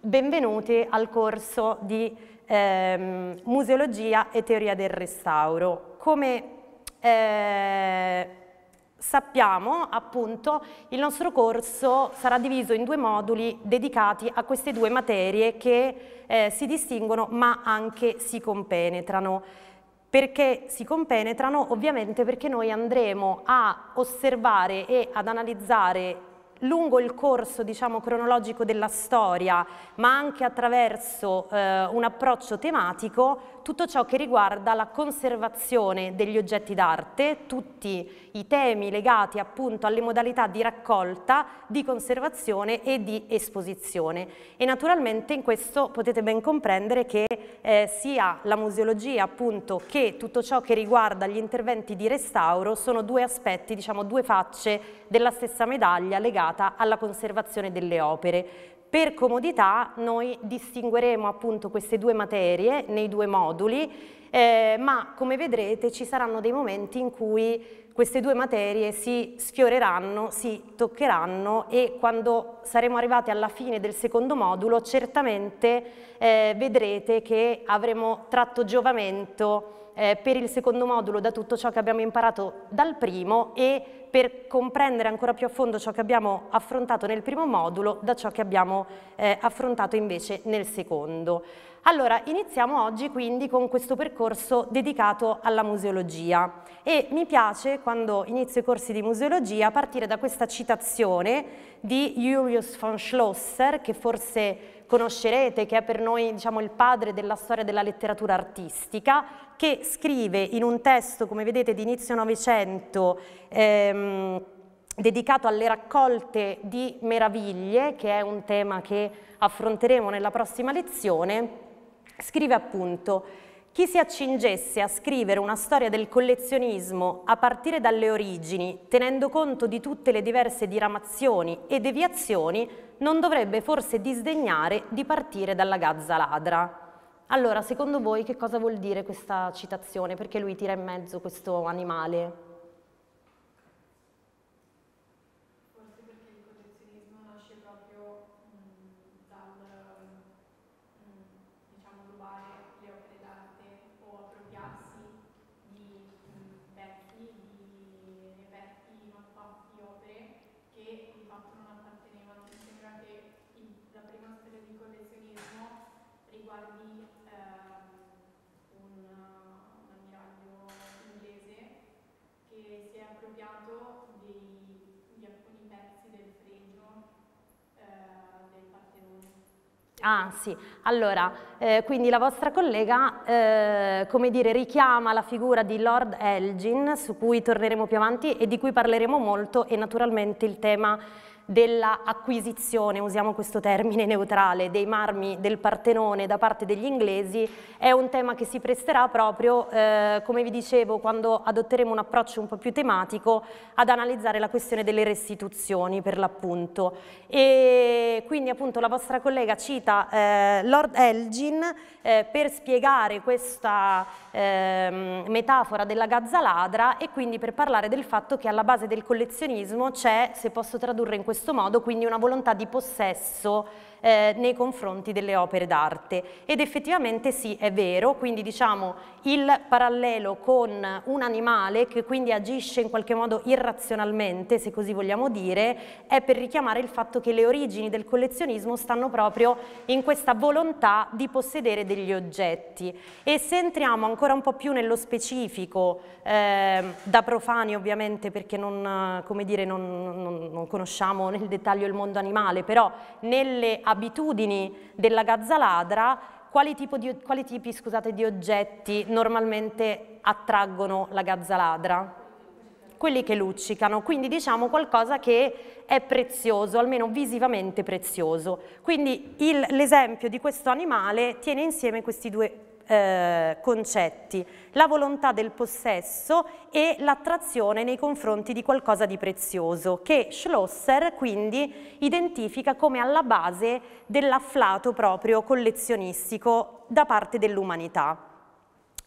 Benvenuti al corso di ehm, Museologia e Teoria del Restauro. Come eh, sappiamo, appunto, il nostro corso sarà diviso in due moduli dedicati a queste due materie che eh, si distinguono ma anche si compenetrano. Perché si compenetrano? Ovviamente perché noi andremo a osservare e ad analizzare lungo il corso diciamo, cronologico della storia, ma anche attraverso eh, un approccio tematico, tutto ciò che riguarda la conservazione degli oggetti d'arte, tutti i temi legati appunto alle modalità di raccolta, di conservazione e di esposizione. E naturalmente in questo potete ben comprendere che eh, sia la museologia appunto che tutto ciò che riguarda gli interventi di restauro sono due aspetti, diciamo due facce della stessa medaglia legata alla conservazione delle opere. Per comodità noi distingueremo appunto queste due materie nei due moduli, eh, ma come vedrete ci saranno dei momenti in cui queste due materie si sfioreranno, si toccheranno e quando saremo arrivati alla fine del secondo modulo certamente eh, vedrete che avremo tratto giovamento eh, per il secondo modulo da tutto ciò che abbiamo imparato dal primo e per comprendere ancora più a fondo ciò che abbiamo affrontato nel primo modulo da ciò che abbiamo eh, affrontato invece nel secondo. Allora, iniziamo oggi quindi con questo percorso dedicato alla museologia e mi piace quando inizio i corsi di museologia partire da questa citazione di Julius von Schlosser che forse conoscerete, che è per noi diciamo, il padre della storia della letteratura artistica, che scrive in un testo, come vedete, di inizio Novecento, ehm, dedicato alle raccolte di meraviglie, che è un tema che affronteremo nella prossima lezione, scrive appunto chi si accingesse a scrivere una storia del collezionismo a partire dalle origini, tenendo conto di tutte le diverse diramazioni e deviazioni, non dovrebbe forse disdegnare di partire dalla gazza ladra. Allora, secondo voi che cosa vuol dire questa citazione? Perché lui tira in mezzo questo animale? Ah sì, allora, eh, quindi la vostra collega, eh, come dire, richiama la figura di Lord Elgin, su cui torneremo più avanti e di cui parleremo molto, e naturalmente il tema dell'acquisizione, usiamo questo termine neutrale, dei marmi del Partenone da parte degli inglesi è un tema che si presterà proprio, eh, come vi dicevo, quando adotteremo un approccio un po' più tematico ad analizzare la questione delle restituzioni per l'appunto. E quindi appunto la vostra collega cita eh, Lord Elgin eh, per spiegare questa ehm, metafora della gazza ladra e quindi per parlare del fatto che alla base del collezionismo c'è, se posso tradurre in questo questo modo, quindi una volontà di possesso eh, nei confronti delle opere d'arte. Ed effettivamente sì, è vero, quindi diciamo il parallelo con un animale che quindi agisce in qualche modo irrazionalmente, se così vogliamo dire, è per richiamare il fatto che le origini del collezionismo stanno proprio in questa volontà di possedere degli oggetti. E se entriamo ancora un po' più nello specifico, eh, da profani ovviamente perché non, dire, non, non, non conosciamo nel dettaglio il mondo animale, però nelle abitudini della gazzaladra, quali, di, quali tipi scusate, di oggetti normalmente attraggono la gazza ladra? quelli che luccicano, quindi diciamo qualcosa che è prezioso, almeno visivamente prezioso. Quindi l'esempio di questo animale tiene insieme questi due eh, concetti, la volontà del possesso e l'attrazione nei confronti di qualcosa di prezioso, che Schlosser quindi identifica come alla base dell'afflato proprio collezionistico da parte dell'umanità.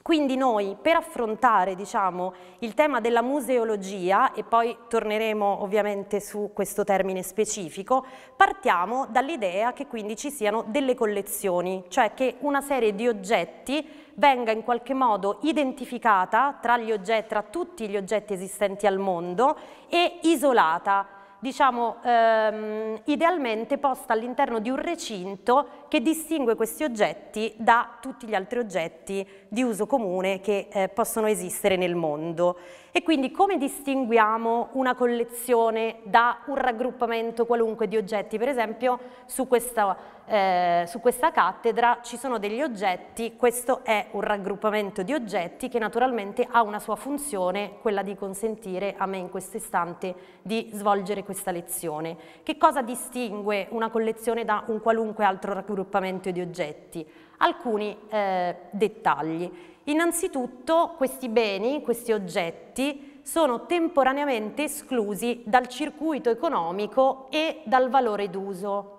Quindi noi per affrontare diciamo, il tema della museologia, e poi torneremo ovviamente su questo termine specifico, partiamo dall'idea che quindi ci siano delle collezioni, cioè che una serie di oggetti venga in qualche modo identificata tra, oggetti, tra tutti gli oggetti esistenti al mondo e isolata diciamo, ehm, idealmente posta all'interno di un recinto che distingue questi oggetti da tutti gli altri oggetti di uso comune che eh, possono esistere nel mondo. E quindi come distinguiamo una collezione da un raggruppamento qualunque di oggetti? Per esempio su questa, eh, su questa cattedra ci sono degli oggetti, questo è un raggruppamento di oggetti che naturalmente ha una sua funzione, quella di consentire a me in questo istante di svolgere questa lezione. Che cosa distingue una collezione da un qualunque altro raggruppamento di oggetti? alcuni eh, dettagli. Innanzitutto questi beni, questi oggetti, sono temporaneamente esclusi dal circuito economico e dal valore d'uso.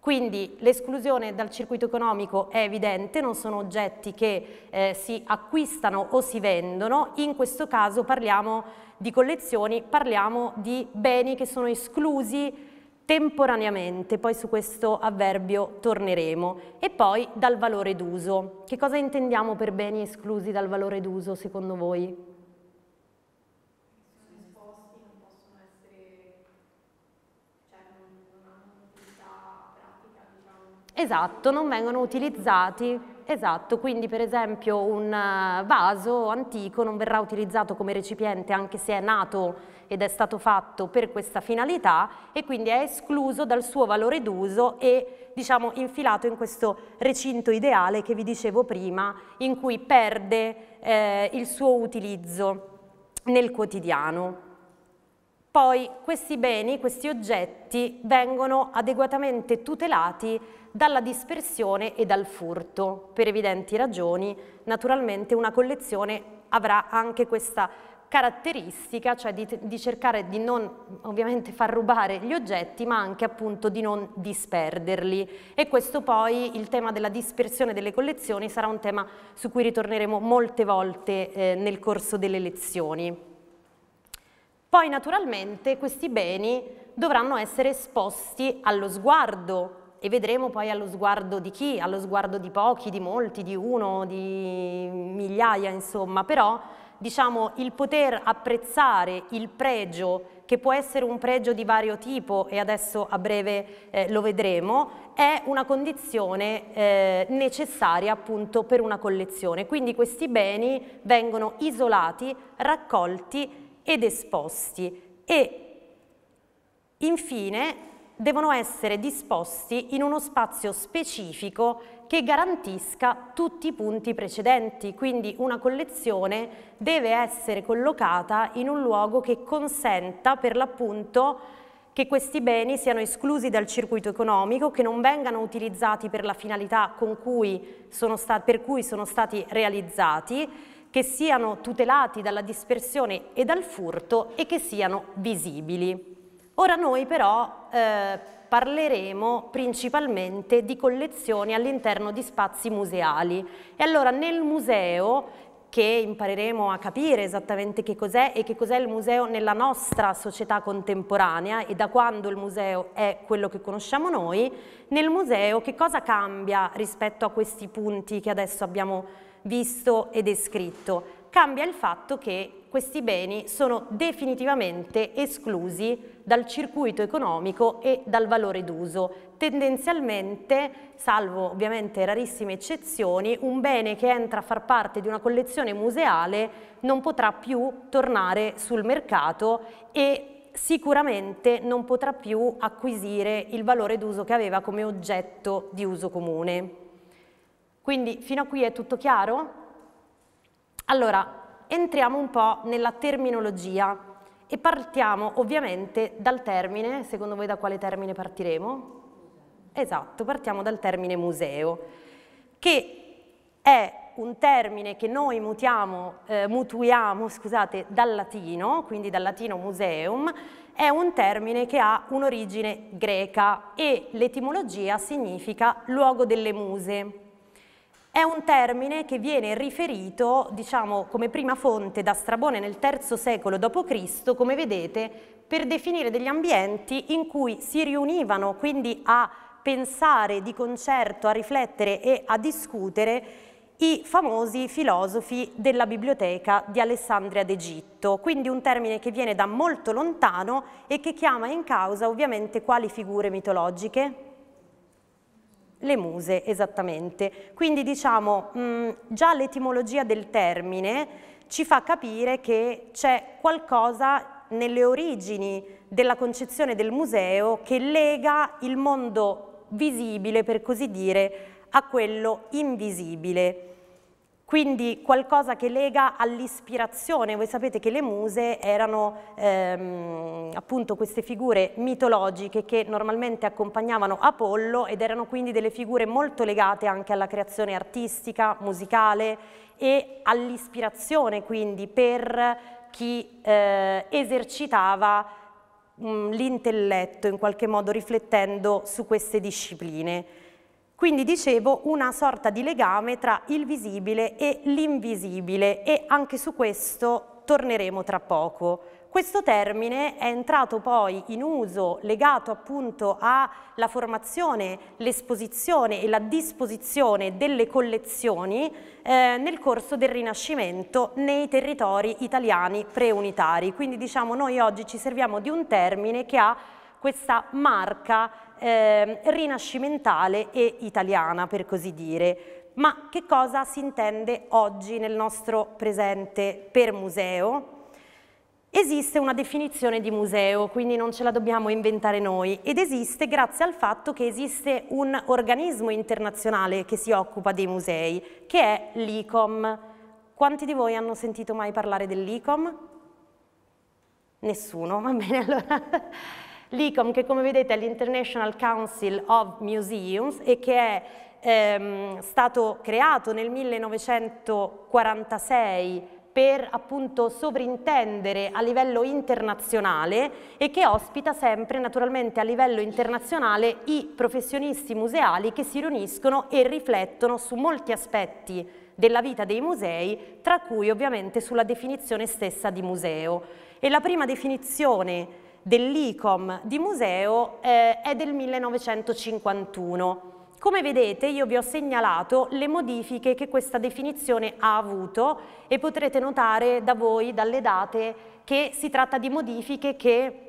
Quindi l'esclusione dal circuito economico è evidente, non sono oggetti che eh, si acquistano o si vendono, in questo caso parliamo di collezioni, parliamo di beni che sono esclusi temporaneamente, poi su questo avverbio torneremo, e poi dal valore d'uso. Che cosa intendiamo per beni esclusi dal valore d'uso secondo voi? Esatto, non vengono utilizzati. Esatto, quindi per esempio un eh, vaso antico non verrà utilizzato come recipiente anche se è nato ed è stato fatto per questa finalità e quindi è escluso dal suo valore d'uso e diciamo infilato in questo recinto ideale che vi dicevo prima in cui perde eh, il suo utilizzo nel quotidiano. Poi questi beni, questi oggetti vengono adeguatamente tutelati dalla dispersione e dal furto. Per evidenti ragioni, naturalmente una collezione avrà anche questa caratteristica, cioè di, di, cercare di non ovviamente far rubare gli oggetti, ma anche appunto di non disperderli. E questo poi, il tema della dispersione delle collezioni, sarà un tema su cui ritorneremo molte volte eh, nel corso delle lezioni. Poi naturalmente questi beni dovranno essere esposti allo sguardo e vedremo poi allo sguardo di chi, allo sguardo di pochi, di molti, di uno, di migliaia, insomma, però diciamo, il poter apprezzare il pregio che può essere un pregio di vario tipo e adesso a breve eh, lo vedremo, è una condizione eh, necessaria appunto per una collezione. Quindi questi beni vengono isolati, raccolti ed esposti e infine devono essere disposti in uno spazio specifico che garantisca tutti i punti precedenti, quindi una collezione deve essere collocata in un luogo che consenta per l'appunto che questi beni siano esclusi dal circuito economico, che non vengano utilizzati per la finalità cui per cui sono stati realizzati, che siano tutelati dalla dispersione e dal furto e che siano visibili. Ora noi però eh, parleremo principalmente di collezioni all'interno di spazi museali. E allora nel museo che impareremo a capire esattamente che cos'è e che cos'è il museo nella nostra società contemporanea e da quando il museo è quello che conosciamo noi, nel museo che cosa cambia rispetto a questi punti che adesso abbiamo visto e descritto cambia il fatto che questi beni sono definitivamente esclusi dal circuito economico e dal valore d'uso. Tendenzialmente, salvo ovviamente rarissime eccezioni, un bene che entra a far parte di una collezione museale non potrà più tornare sul mercato e sicuramente non potrà più acquisire il valore d'uso che aveva come oggetto di uso comune. Quindi fino a qui è tutto chiaro? Allora, entriamo un po' nella terminologia e partiamo ovviamente dal termine, secondo voi da quale termine partiremo? Esatto, partiamo dal termine museo, che è un termine che noi mutiamo, eh, mutuiamo scusate, dal latino, quindi dal latino museum, è un termine che ha un'origine greca e l'etimologia significa luogo delle muse è un termine che viene riferito, diciamo, come prima fonte da Strabone nel III secolo d.C., come vedete, per definire degli ambienti in cui si riunivano, quindi a pensare di concerto, a riflettere e a discutere i famosi filosofi della biblioteca di Alessandria d'Egitto, quindi un termine che viene da molto lontano e che chiama in causa ovviamente quali figure mitologiche? le muse, esattamente. Quindi diciamo, mh, mm, già l'etimologia del termine ci fa capire che c'è qualcosa nelle origini della concezione del museo che lega il mondo visibile, per così dire, a quello invisibile. Quindi qualcosa che lega all'ispirazione, voi sapete che le muse erano ehm, appunto queste figure mitologiche che normalmente accompagnavano Apollo ed erano quindi delle figure molto legate anche alla creazione artistica, musicale e all'ispirazione quindi per chi eh, esercitava l'intelletto in qualche modo riflettendo su queste discipline. Quindi dicevo una sorta di legame tra il visibile e l'invisibile e anche su questo torneremo tra poco. Questo termine è entrato poi in uso legato appunto alla formazione, l'esposizione e la disposizione delle collezioni eh, nel corso del Rinascimento nei territori italiani preunitari. Quindi diciamo noi oggi ci serviamo di un termine che ha questa marca eh, rinascimentale e italiana, per così dire. Ma che cosa si intende oggi nel nostro presente per museo? Esiste una definizione di museo, quindi non ce la dobbiamo inventare noi, ed esiste grazie al fatto che esiste un organismo internazionale che si occupa dei musei, che è l'ICOM. Quanti di voi hanno sentito mai parlare dell'ICOM? Nessuno, va bene allora. L'ICOM che come vedete è l'International Council of Museums e che è ehm, stato creato nel 1946 per appunto sovrintendere a livello internazionale e che ospita sempre naturalmente a livello internazionale i professionisti museali che si riuniscono e riflettono su molti aspetti della vita dei musei, tra cui ovviamente sulla definizione stessa di museo. E la prima definizione dell'ICOM di museo eh, è del 1951. Come vedete io vi ho segnalato le modifiche che questa definizione ha avuto e potrete notare da voi, dalle date, che si tratta di modifiche che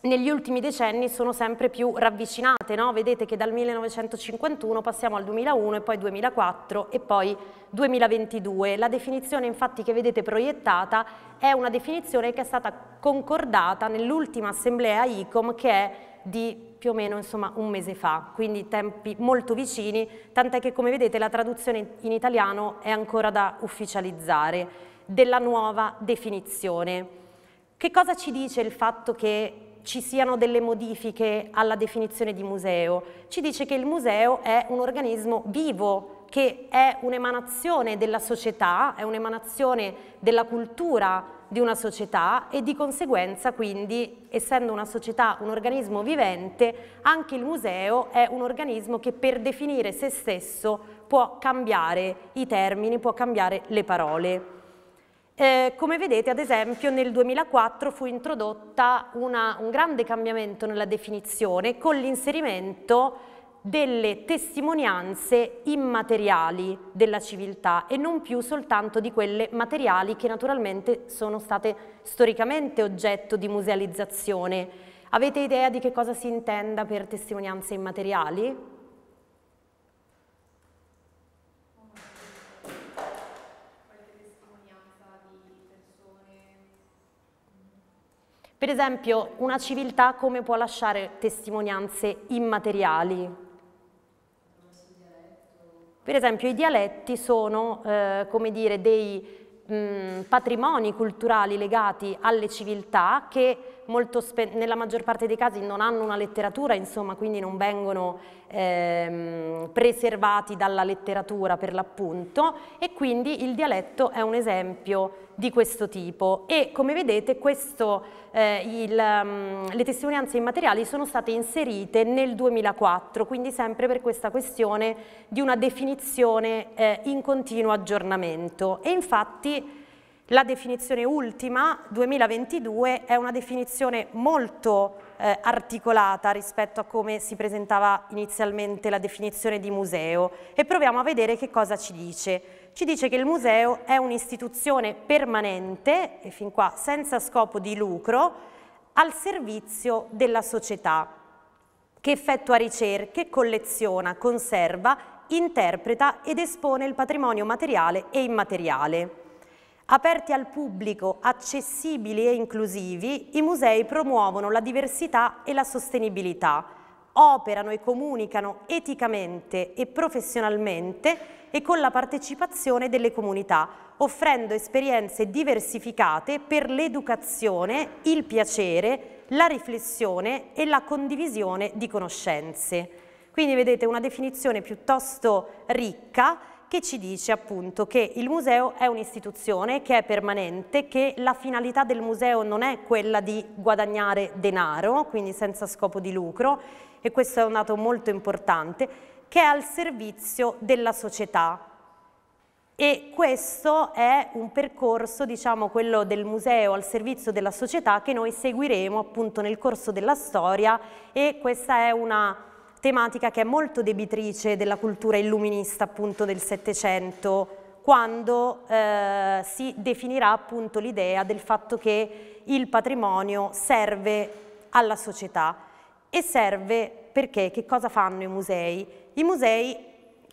negli ultimi decenni sono sempre più ravvicinate, no? vedete che dal 1951 passiamo al 2001 e poi 2004 e poi 2022. La definizione infatti che vedete proiettata è una definizione che è stata concordata nell'ultima assemblea ICOM che è di più o meno insomma, un mese fa, quindi tempi molto vicini, tant'è che come vedete la traduzione in italiano è ancora da ufficializzare della nuova definizione. Che cosa ci dice il fatto che ci siano delle modifiche alla definizione di museo, ci dice che il museo è un organismo vivo, che è un'emanazione della società, è un'emanazione della cultura di una società e di conseguenza quindi, essendo una società un organismo vivente, anche il museo è un organismo che per definire se stesso può cambiare i termini, può cambiare le parole. Eh, come vedete ad esempio nel 2004 fu introdotta una, un grande cambiamento nella definizione con l'inserimento delle testimonianze immateriali della civiltà e non più soltanto di quelle materiali che naturalmente sono state storicamente oggetto di musealizzazione. Avete idea di che cosa si intenda per testimonianze immateriali? Per esempio, una civiltà come può lasciare testimonianze immateriali? Per esempio, i dialetti sono, eh, come dire, dei mh, mm, patrimoni culturali legati alle civiltà che nella maggior parte dei casi non hanno una letteratura, insomma, quindi non vengono ehm, preservati dalla letteratura per l'appunto e quindi il dialetto è un esempio di questo tipo e come vedete questo, eh, il, um, le testimonianze immateriali sono state inserite nel 2004, quindi sempre per questa questione di una definizione eh, in continuo aggiornamento e infatti la definizione ultima, 2022, è una definizione molto eh, articolata rispetto a come si presentava inizialmente la definizione di museo e proviamo a vedere che cosa ci dice ci dice che il museo è un'istituzione permanente, e fin qua senza scopo di lucro, al servizio della società, che effettua ricerche, colleziona, conserva, interpreta ed espone il patrimonio materiale e immateriale. Aperti al pubblico, accessibili e inclusivi, i musei promuovono la diversità e la sostenibilità, operano e comunicano eticamente e professionalmente e con la partecipazione delle comunità, offrendo esperienze diversificate per l'educazione, il piacere, la riflessione e la condivisione di conoscenze. Quindi vedete una definizione piuttosto ricca che ci dice appunto che il museo è un'istituzione che è permanente, che la finalità del museo non è quella di guadagnare denaro, quindi senza scopo di lucro, e questo è un dato molto importante, che è al servizio della società. E questo è un percorso, diciamo, quello del museo al servizio della società che noi seguiremo appunto nel corso della storia e questa è una tematica che è molto debitrice della cultura illuminista appunto del Settecento quando eh, si definirà appunto l'idea del fatto che il patrimonio serve alla società e serve perché che cosa fanno i musei? I musei,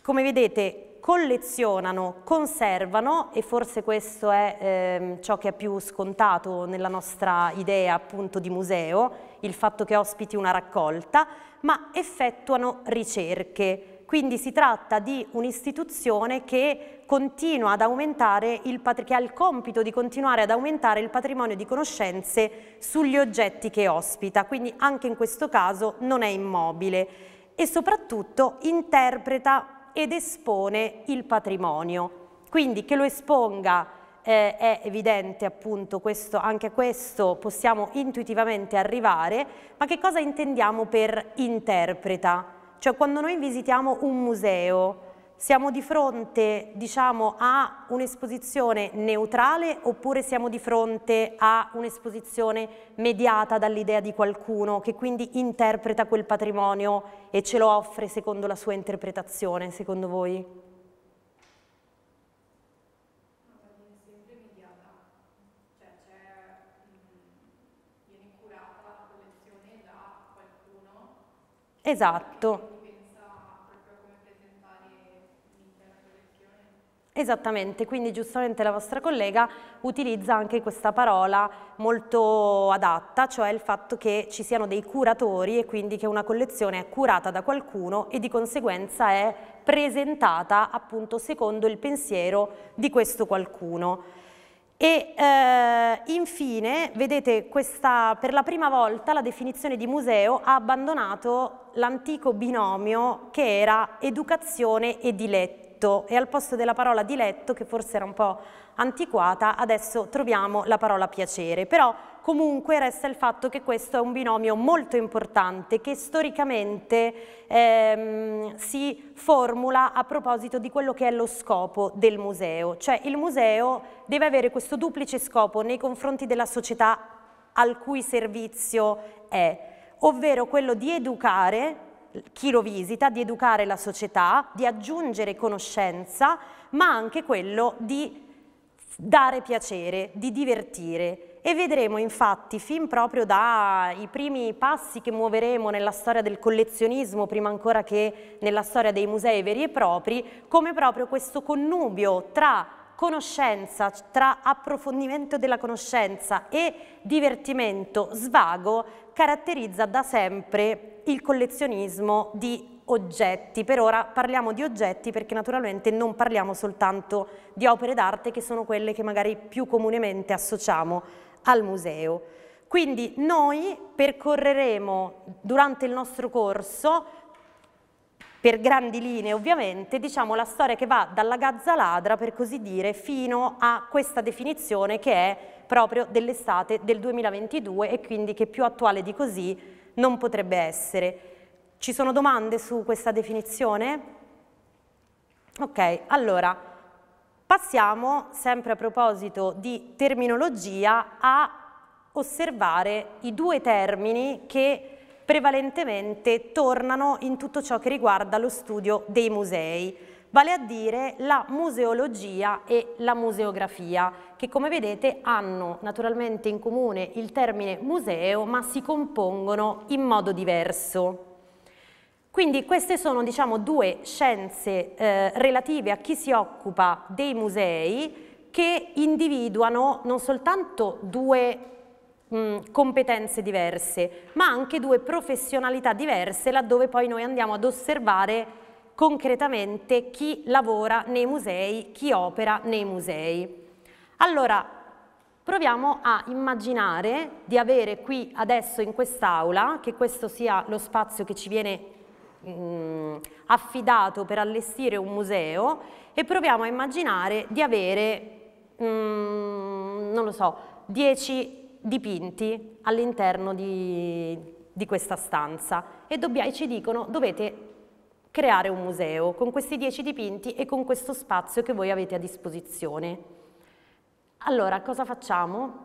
come vedete, collezionano, conservano e forse questo è ehm, ciò che è più scontato nella nostra idea appunto di museo, il fatto che ospiti una raccolta, ma effettuano ricerche, quindi si tratta di un'istituzione che, che ha il compito di continuare ad aumentare il patrimonio di conoscenze sugli oggetti che ospita, quindi anche in questo caso non è immobile e soprattutto interpreta ed espone il patrimonio. Quindi che lo esponga eh, è evidente appunto questo, anche a questo possiamo intuitivamente arrivare, ma che cosa intendiamo per interpreta? Cioè quando noi visitiamo un museo siamo di fronte diciamo, a un'esposizione neutrale oppure siamo di fronte a un'esposizione mediata dall'idea di qualcuno che quindi interpreta quel patrimonio e ce lo offre secondo la sua interpretazione, secondo voi? Esatto. Esattamente, quindi giustamente la vostra collega utilizza anche questa parola molto adatta, cioè il fatto che ci siano dei curatori e quindi che una collezione è curata da qualcuno e di conseguenza è presentata appunto secondo il pensiero di questo qualcuno. E eh, infine, vedete, questa, per la prima volta la definizione di museo ha abbandonato l'antico binomio che era educazione e diletto diletto e al posto della parola diletto, che forse era un po' antiquata, adesso troviamo la parola piacere. Però comunque resta il fatto che questo è un binomio molto importante che storicamente ehm, si formula a proposito di quello che è lo scopo del museo, cioè il museo deve avere questo duplice scopo nei confronti della società al cui servizio è, ovvero quello di educare chi lo visita, di educare la società, di aggiungere conoscenza, ma anche quello di dare piacere, di divertire. E vedremo infatti, fin proprio dai primi passi che muoveremo nella storia del collezionismo, prima ancora che nella storia dei musei veri e propri, come proprio questo connubio tra conoscenza, tra approfondimento della conoscenza e divertimento, svago, caratterizza da sempre il collezionismo di oggetti. Per ora parliamo di oggetti perché naturalmente non parliamo soltanto di opere d'arte che sono quelle che magari più comunemente associamo al museo. Quindi noi percorreremo durante il nostro corso per grandi linee ovviamente, diciamo la storia che va dalla Gazza Ladra, per così dire, fino a questa definizione che è proprio dell'estate del 2022 e quindi che più attuale di così non potrebbe essere. Ci sono domande su questa definizione? Ok, allora passiamo sempre a proposito di terminologia a osservare i due termini che prevalentemente tornano in tutto ciò che riguarda lo studio dei musei, vale a dire la museologia e la museografia, che come vedete hanno naturalmente in comune il termine museo, ma si compongono in modo diverso. Quindi queste sono diciamo, due scienze eh, relative a chi si occupa dei musei che individuano non soltanto due mh, mm, competenze diverse, ma anche due professionalità diverse laddove poi noi andiamo ad osservare concretamente chi lavora nei musei, chi opera nei musei. Allora, proviamo a immaginare di avere qui adesso in quest'aula, che questo sia lo spazio che ci viene mh, mm, affidato per allestire un museo, e proviamo a immaginare di avere, mh, mm, non lo so, 10 dipinti all'interno di, di, questa stanza e, e ci dicono dovete creare un museo con questi dieci dipinti e con questo spazio che voi avete a disposizione. Allora, cosa facciamo?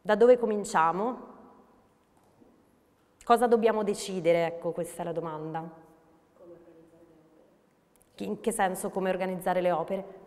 Da dove cominciamo? Cosa dobbiamo decidere? Ecco, questa è la domanda. In che senso come organizzare le opere?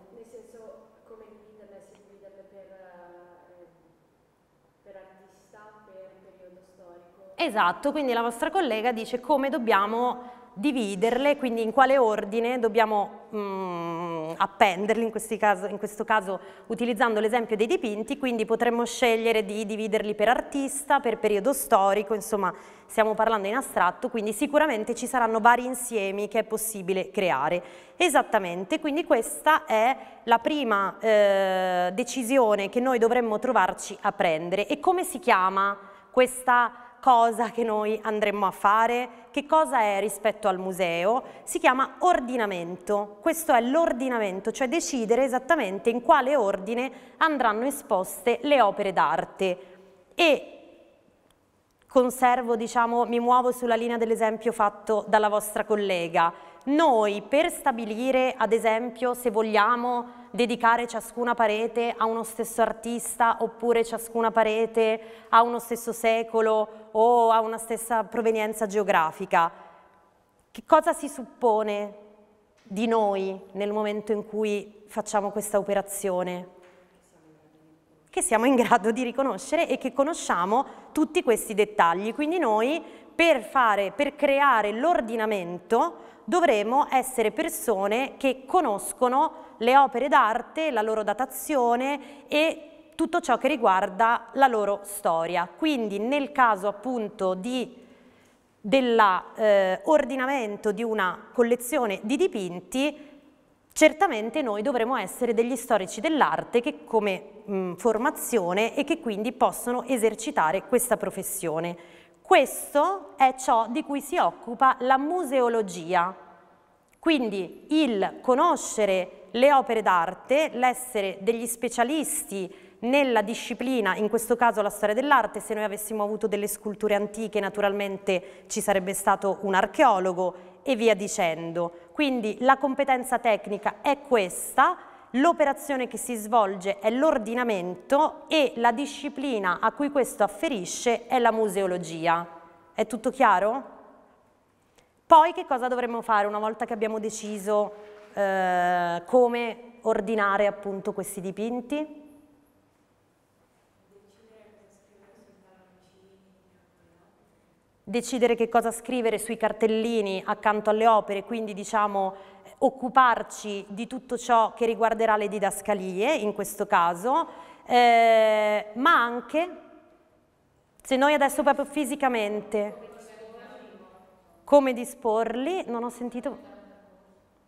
Esatto, quindi la vostra collega dice come dobbiamo dividerle, quindi in quale ordine dobbiamo mm, appenderle, in, caso, in, questo caso utilizzando l'esempio dei dipinti, quindi potremmo scegliere di dividerli per artista, per periodo storico, insomma stiamo parlando in astratto, quindi sicuramente ci saranno vari insiemi che è possibile creare. Esattamente, quindi questa è la prima eh, decisione che noi dovremmo trovarci a prendere e come si chiama questa cosa che noi andremo a fare, che cosa è rispetto al museo, si chiama ordinamento. Questo è l'ordinamento, cioè decidere esattamente in quale ordine andranno esposte le opere d'arte. E conservo, diciamo, mi muovo sulla linea dell'esempio fatto dalla vostra collega noi per stabilire, ad esempio, se vogliamo dedicare ciascuna parete a uno stesso artista oppure ciascuna parete a uno stesso secolo o a una stessa provenienza geografica, che cosa si suppone di noi nel momento in cui facciamo questa operazione? che siamo in grado di riconoscere e che conosciamo tutti questi dettagli. Quindi noi per, fare, per creare l'ordinamento dovremo essere persone che conoscono le opere d'arte, la loro datazione e tutto ciò che riguarda la loro storia. Quindi nel caso appunto dell'ordinamento eh, di una collezione di dipinti, certamente noi dovremo essere degli storici dell'arte che come mh, formazione e che quindi possono esercitare questa professione. Questo è ciò di cui si occupa la museologia, quindi il conoscere le opere d'arte, l'essere degli specialisti nella disciplina, in questo caso la storia dell'arte, se noi avessimo avuto delle sculture antiche naturalmente ci sarebbe stato un archeologo e via dicendo. Quindi la competenza tecnica è questa, l'operazione che si svolge è l'ordinamento e la disciplina a cui questo afferisce è la museologia. È tutto chiaro? Poi che cosa dovremmo fare una volta che abbiamo deciso eh, come ordinare appunto questi dipinti? Decidere che cosa scrivere sui cartellini accanto alle opere, quindi diciamo occuparci di tutto ciò che riguarderà le didascalie, in questo caso, eh, ma anche se noi adesso proprio fisicamente come disporli, non ho sentito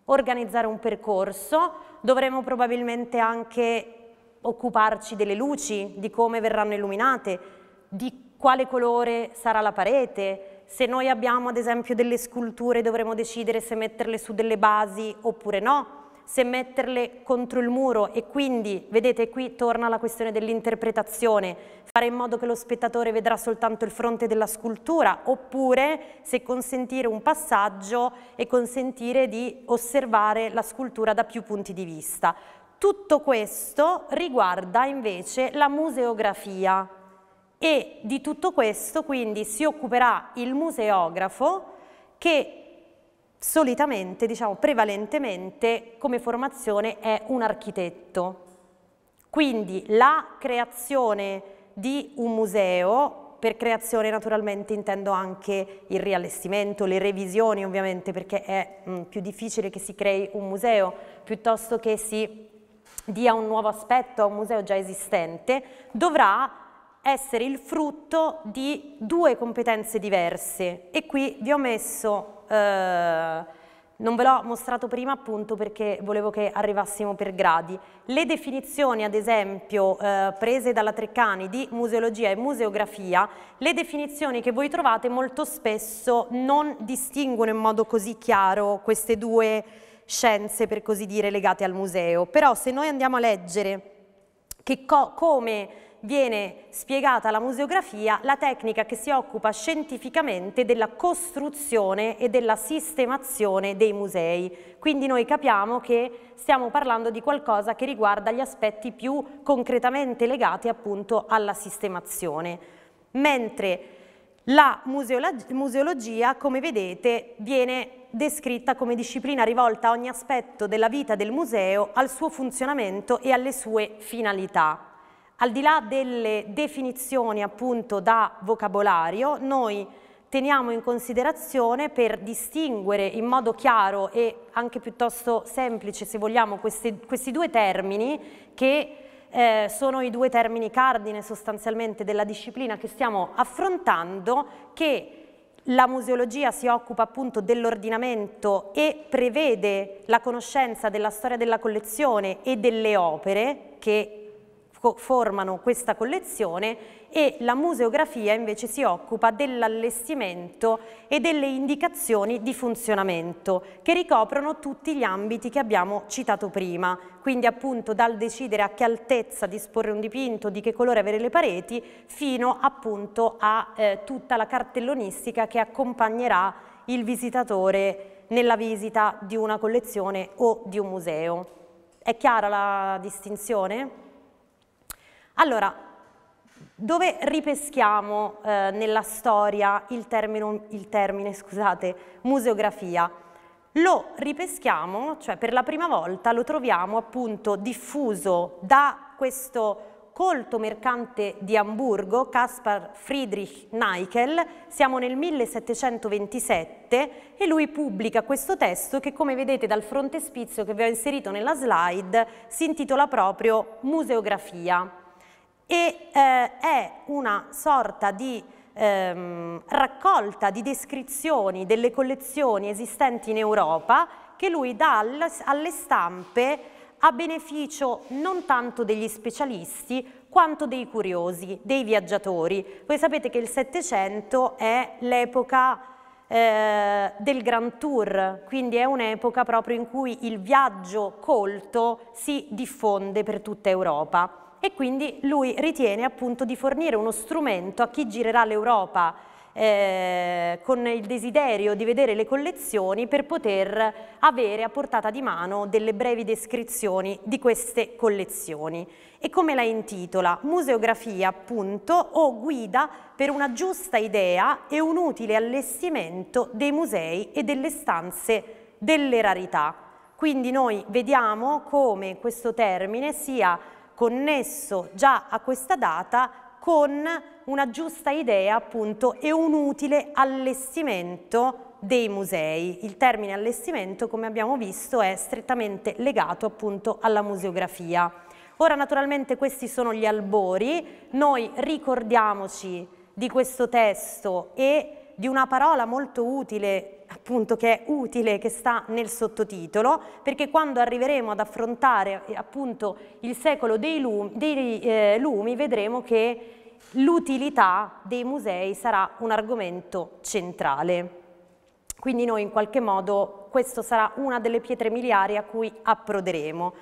organizzare un percorso, dovremo probabilmente anche occuparci delle luci, di come verranno illuminate, di quale colore sarà la parete, se noi abbiamo ad esempio delle sculture dovremo decidere se metterle su delle basi oppure no, se metterle contro il muro e quindi, vedete qui torna la questione dell'interpretazione, fare in modo che lo spettatore vedrà soltanto il fronte della scultura oppure se consentire un passaggio e consentire di osservare la scultura da più punti di vista. Tutto questo riguarda invece la museografia, e di tutto questo quindi si occuperà il museografo che solitamente, diciamo prevalentemente come formazione è un architetto. Quindi la creazione di un museo, per creazione naturalmente intendo anche il riallestimento, le revisioni ovviamente perché è mh, più difficile che si crei un museo piuttosto che si dia un nuovo aspetto a un museo già esistente, dovrà essere il frutto di due competenze diverse e qui vi ho messo, eh, non ve l'ho mostrato prima appunto perché volevo che arrivassimo per gradi, le definizioni ad esempio eh, prese dalla Treccani di museologia e museografia, le definizioni che voi trovate molto spesso non distinguono in modo così chiaro queste due scienze per così dire legate al museo, però se noi andiamo a leggere che co come viene spiegata alla museografia la tecnica che si occupa scientificamente della costruzione e della sistemazione dei musei. Quindi noi capiamo che stiamo parlando di qualcosa che riguarda gli aspetti più concretamente legati appunto alla sistemazione. Mentre la museologia, come vedete, viene descritta come disciplina rivolta a ogni aspetto della vita del museo, al suo funzionamento e alle sue finalità al di là delle definizioni appunto da vocabolario, noi teniamo in considerazione per distinguere in modo chiaro e anche piuttosto semplice, se vogliamo, questi, questi due termini che eh, sono i due termini cardine sostanzialmente della disciplina che stiamo affrontando, che la museologia si occupa appunto dell'ordinamento e prevede la conoscenza della storia della collezione e delle opere che formano questa collezione e la museografia invece si occupa dell'allestimento e delle indicazioni di funzionamento che ricoprono tutti gli ambiti che abbiamo citato prima, quindi appunto dal decidere a che altezza disporre un dipinto, di che colore avere le pareti, fino appunto a eh, tutta la cartellonistica che accompagnerà il visitatore nella visita di una collezione o di un museo. È chiara la distinzione? Allora, dove ripeschiamo eh, nella storia il termine, il termine scusate, museografia? Lo ripeschiamo, cioè per la prima volta lo troviamo appunto diffuso da questo colto mercante di Amburgo, Caspar Friedrich Neichel, siamo nel 1727 e lui pubblica questo testo che come vedete dal frontespizio che vi ho inserito nella slide si intitola proprio Museografia e eh, è una sorta di ehm, raccolta di descrizioni delle collezioni esistenti in Europa che lui dà alle stampe a beneficio non tanto degli specialisti quanto dei curiosi, dei viaggiatori. Voi sapete che il Settecento è l'epoca eh, del Grand Tour, quindi è un'epoca proprio in cui il viaggio colto si diffonde per tutta Europa e quindi lui ritiene appunto di fornire uno strumento a chi girerà l'Europa eh, con il desiderio di vedere le collezioni per poter avere a portata di mano delle brevi descrizioni di queste collezioni. E come la intitola? Museografia appunto o guida per una giusta idea e un utile allestimento dei musei e delle stanze delle rarità. Quindi noi vediamo come questo termine sia connesso già a questa data con una giusta idea appunto e un utile allestimento dei musei. Il termine allestimento, come abbiamo visto, è strettamente legato appunto alla museografia. Ora naturalmente questi sono gli albori, noi ricordiamoci di questo testo e di una parola molto utile appunto che è utile, che sta nel sottotitolo, perché quando arriveremo ad affrontare eh, appunto il secolo dei lumi, dei, eh, lumi vedremo che l'utilità dei musei sarà un argomento centrale. Quindi noi in qualche modo questo sarà una delle pietre miliari a cui approderemo.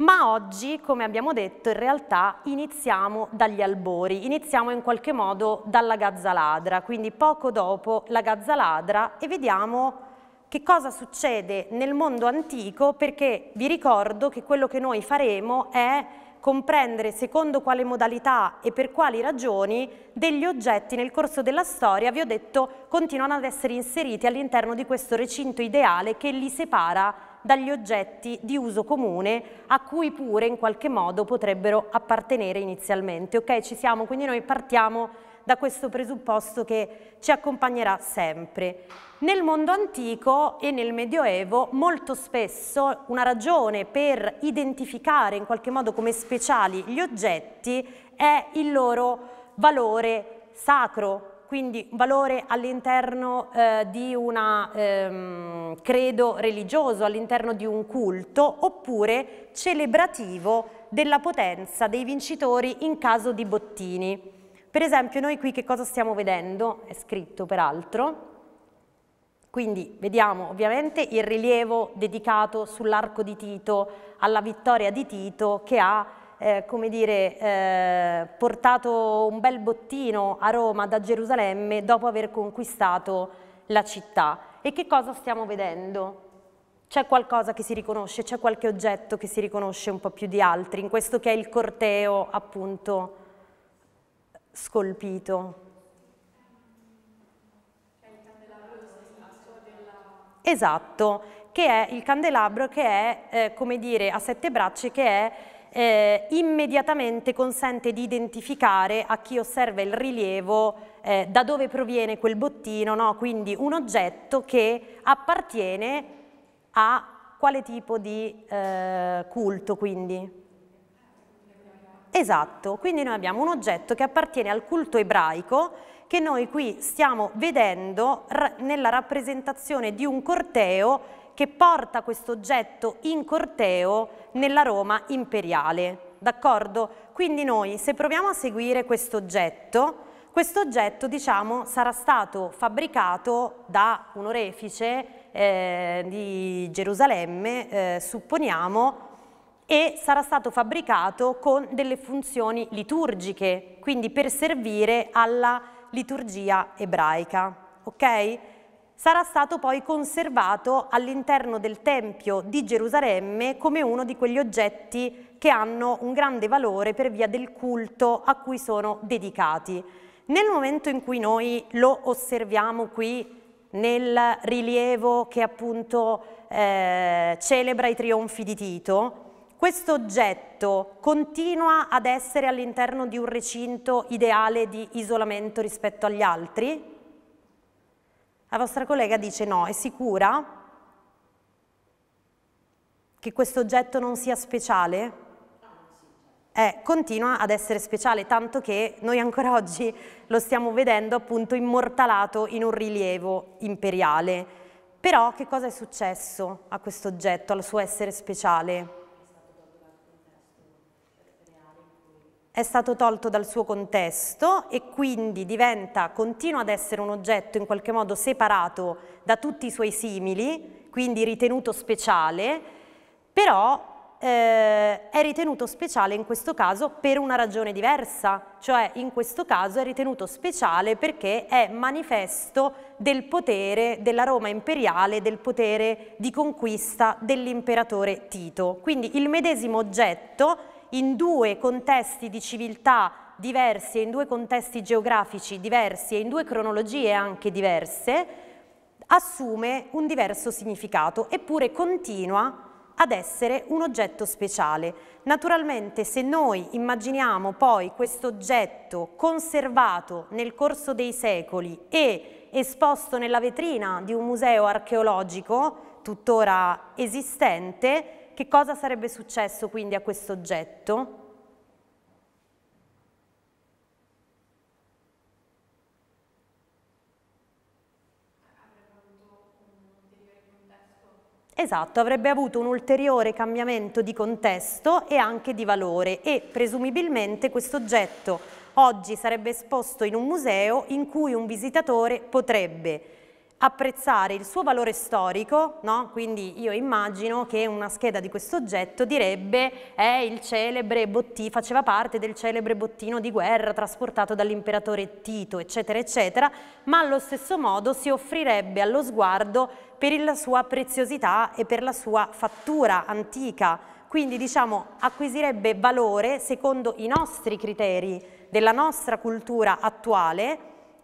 Ma oggi, come abbiamo detto, in realtà iniziamo dagli albori, iniziamo in qualche modo dalla Gazza Ladra, quindi poco dopo la Gazza Ladra e vediamo che cosa succede nel mondo antico perché vi ricordo che quello che noi faremo è comprendere secondo quale modalità e per quali ragioni degli oggetti nel corso della storia, vi ho detto, continuano ad essere inseriti all'interno di questo recinto ideale che li separa dagli oggetti di uso comune a cui pure in qualche modo potrebbero appartenere inizialmente. Ok, ci siamo, quindi noi partiamo da questo presupposto che ci accompagnerà sempre. Nel mondo antico e nel Medioevo molto spesso una ragione per identificare in qualche modo come speciali gli oggetti è il loro valore sacro, quindi un valore all'interno eh, di un ehm, credo religioso, all'interno di un culto, oppure celebrativo della potenza dei vincitori in caso di bottini. Per esempio noi qui che cosa stiamo vedendo? È scritto peraltro. Quindi vediamo ovviamente il rilievo dedicato sull'arco di Tito alla vittoria di Tito che ha eh, come dire, eh, portato un bel bottino a Roma da Gerusalemme dopo aver conquistato la città. E che cosa stiamo vedendo? C'è qualcosa che si riconosce, c'è qualche oggetto che si riconosce un po' più di altri, in questo che è il corteo appunto scolpito. Esatto, che è il candelabro che è, eh, come dire, a sette braccia, che è eh, immediatamente consente di identificare a chi osserva il rilievo eh, da dove proviene quel bottino, no? quindi un oggetto che appartiene a quale tipo di eh, culto quindi? Esatto, quindi noi abbiamo un oggetto che appartiene al culto ebraico che noi qui stiamo vedendo nella rappresentazione di un corteo che porta questo oggetto in corteo nella Roma imperiale. D'accordo? Quindi noi se proviamo a seguire questo oggetto, questo oggetto diciamo, sarà stato fabbricato da un orefice eh, di Gerusalemme, eh, supponiamo, e sarà stato fabbricato con delle funzioni liturgiche, quindi per servire alla liturgia ebraica. Okay? sarà stato poi conservato all'interno del Tempio di Gerusalemme come uno di quegli oggetti che hanno un grande valore per via del culto a cui sono dedicati. Nel momento in cui noi lo osserviamo qui nel rilievo che appunto eh, celebra i trionfi di Tito, questo oggetto continua ad essere all'interno di un recinto ideale di isolamento rispetto agli altri? La vostra collega dice no, è sicura che questo oggetto non sia speciale? Eh, continua ad essere speciale, tanto che noi ancora oggi lo stiamo vedendo appunto immortalato in un rilievo imperiale. Però che cosa è successo a questo oggetto, al suo essere speciale? è stato tolto dal suo contesto e quindi diventa, continua ad essere un oggetto in qualche modo separato da tutti i suoi simili, quindi ritenuto speciale, però eh, è ritenuto speciale in questo caso per una ragione diversa, cioè in questo caso è ritenuto speciale perché è manifesto del potere della Roma imperiale, del potere di conquista dell'imperatore Tito. Quindi il medesimo oggetto in due contesti di civiltà diversi e in due contesti geografici diversi e in due cronologie anche diverse, assume un diverso significato, eppure continua ad essere un oggetto speciale. Naturalmente se noi immaginiamo poi questo oggetto conservato nel corso dei secoli e esposto nella vetrina di un museo archeologico tuttora esistente, che cosa sarebbe successo quindi a questo oggetto? Esatto, avrebbe avuto un ulteriore cambiamento di contesto e anche di valore e presumibilmente questo oggetto oggi sarebbe esposto in un museo in cui un visitatore potrebbe apprezzare il suo valore storico, no? quindi io immagino che una scheda di questo oggetto direbbe eh, il celebre bottino, faceva parte del celebre bottino di guerra trasportato dall'imperatore Tito, eccetera, eccetera, ma allo stesso modo si offrirebbe allo sguardo per la sua preziosità e per la sua fattura antica, quindi diciamo acquisirebbe valore secondo i nostri criteri della nostra cultura attuale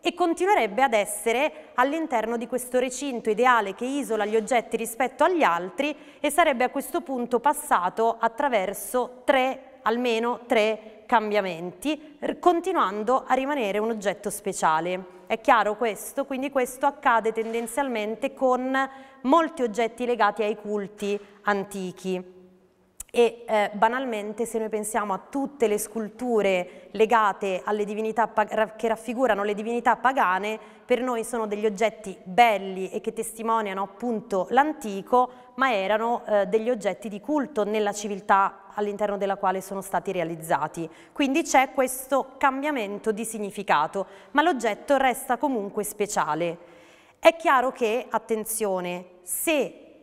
e continuerebbe ad essere all'interno di questo recinto ideale che isola gli oggetti rispetto agli altri e sarebbe a questo punto passato attraverso tre almeno tre cambiamenti, continuando a rimanere un oggetto speciale. È chiaro questo? Quindi questo accade tendenzialmente con molti oggetti legati ai culti antichi e eh, banalmente se noi pensiamo a tutte le sculture legate alle divinità che raffigurano le divinità pagane, per noi sono degli oggetti belli e che testimoniano appunto l'antico, ma erano eh, degli oggetti di culto nella civiltà all'interno della quale sono stati realizzati. Quindi c'è questo cambiamento di significato, ma l'oggetto resta comunque speciale. È chiaro che, attenzione, se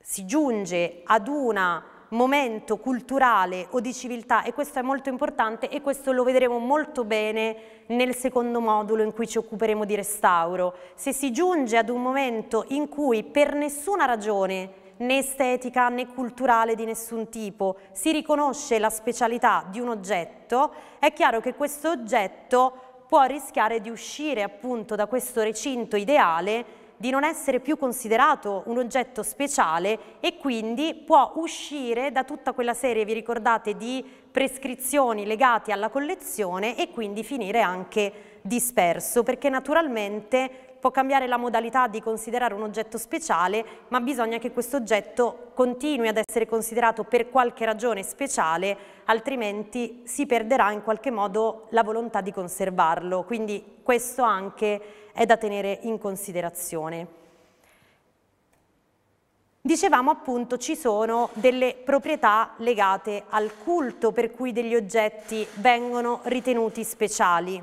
si giunge ad una momento culturale o di civiltà e questo è molto importante e questo lo vedremo molto bene nel secondo modulo in cui ci occuperemo di restauro. Se si giunge ad un momento in cui per nessuna ragione né estetica né culturale di nessun tipo, si riconosce la specialità di un oggetto, è chiaro che questo oggetto può rischiare di uscire appunto da questo recinto ideale di non essere più considerato un oggetto speciale e quindi può uscire da tutta quella serie, vi ricordate, di prescrizioni legate alla collezione e quindi finire anche disperso, perché naturalmente può cambiare la modalità di considerare un oggetto speciale, ma bisogna che questo oggetto continui ad essere considerato per qualche ragione speciale, altrimenti si perderà in qualche modo la volontà di conservarlo. Quindi questo anche è da tenere in considerazione. Dicevamo appunto ci sono delle proprietà legate al culto per cui degli oggetti vengono ritenuti speciali.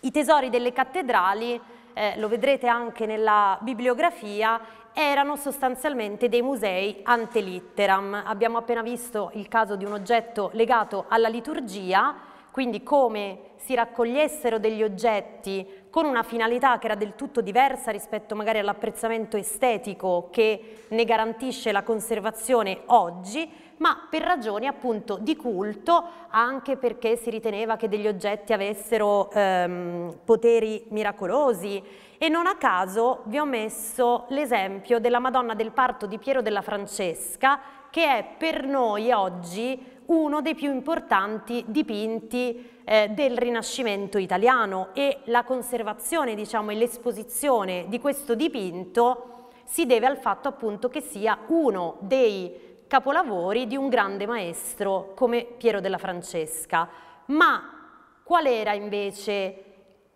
I tesori delle cattedrali, eh, lo vedrete anche nella bibliografia, erano sostanzialmente dei musei ante litteram. Abbiamo appena visto il caso di un oggetto legato alla liturgia, quindi come si raccogliessero degli oggetti con una finalità che era del tutto diversa rispetto magari all'apprezzamento estetico che ne garantisce la conservazione oggi, ma per ragioni appunto di culto, anche perché si riteneva che degli oggetti avessero ehm, poteri miracolosi. E non a caso vi ho messo l'esempio della Madonna del Parto di Piero della Francesca, che è per noi oggi uno dei più importanti dipinti eh, del Rinascimento italiano e la conservazione diciamo, e l'esposizione di questo dipinto si deve al fatto appunto che sia uno dei capolavori di un grande maestro come Piero della Francesca. Ma qual era invece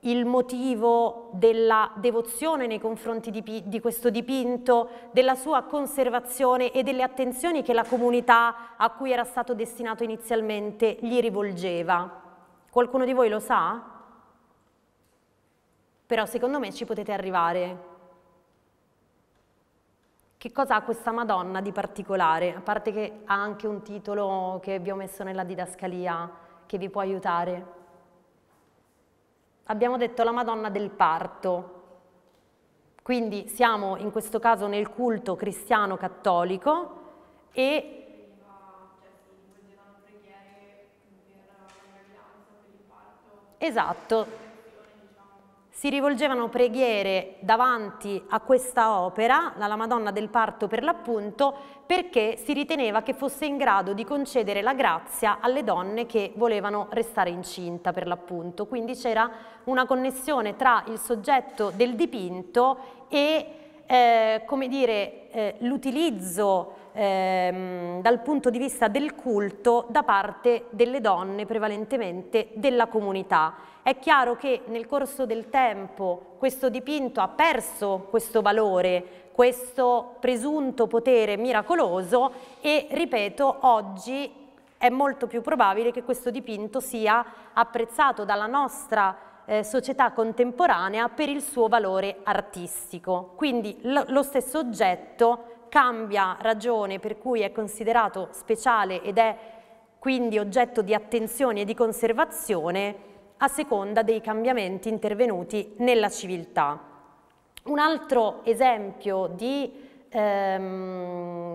il motivo della devozione nei confronti di, di, questo dipinto, della sua conservazione e delle attenzioni che la comunità a cui era stato destinato inizialmente gli rivolgeva. Qualcuno di voi lo sa? Però secondo me ci potete arrivare. Che cosa ha questa Madonna di particolare? A parte che ha anche un titolo che vi ho messo nella didascalia che vi può aiutare. Abbiamo detto la Madonna del parto. Quindi siamo in questo caso nel culto cristiano cattolico e Esatto. Si rivolgevano preghiere davanti a questa opera, alla Madonna del Parto per l'appunto, perché si riteneva che fosse in grado di concedere la grazia alle donne che volevano restare incinta per l'appunto. Quindi c'era una connessione tra il soggetto del dipinto e eh, come dire, eh, l'utilizzo ehm, dal punto di vista del culto da parte delle donne prevalentemente della comunità. È chiaro che nel corso del tempo questo dipinto ha perso questo valore, questo presunto potere miracoloso e, ripeto, oggi è molto più probabile che questo dipinto sia apprezzato dalla nostra eh, società contemporanea per il suo valore artistico. Quindi lo, lo stesso oggetto cambia ragione per cui è considerato speciale ed è quindi oggetto di attenzione e di conservazione a seconda dei cambiamenti intervenuti nella civiltà. Un altro esempio di ehm,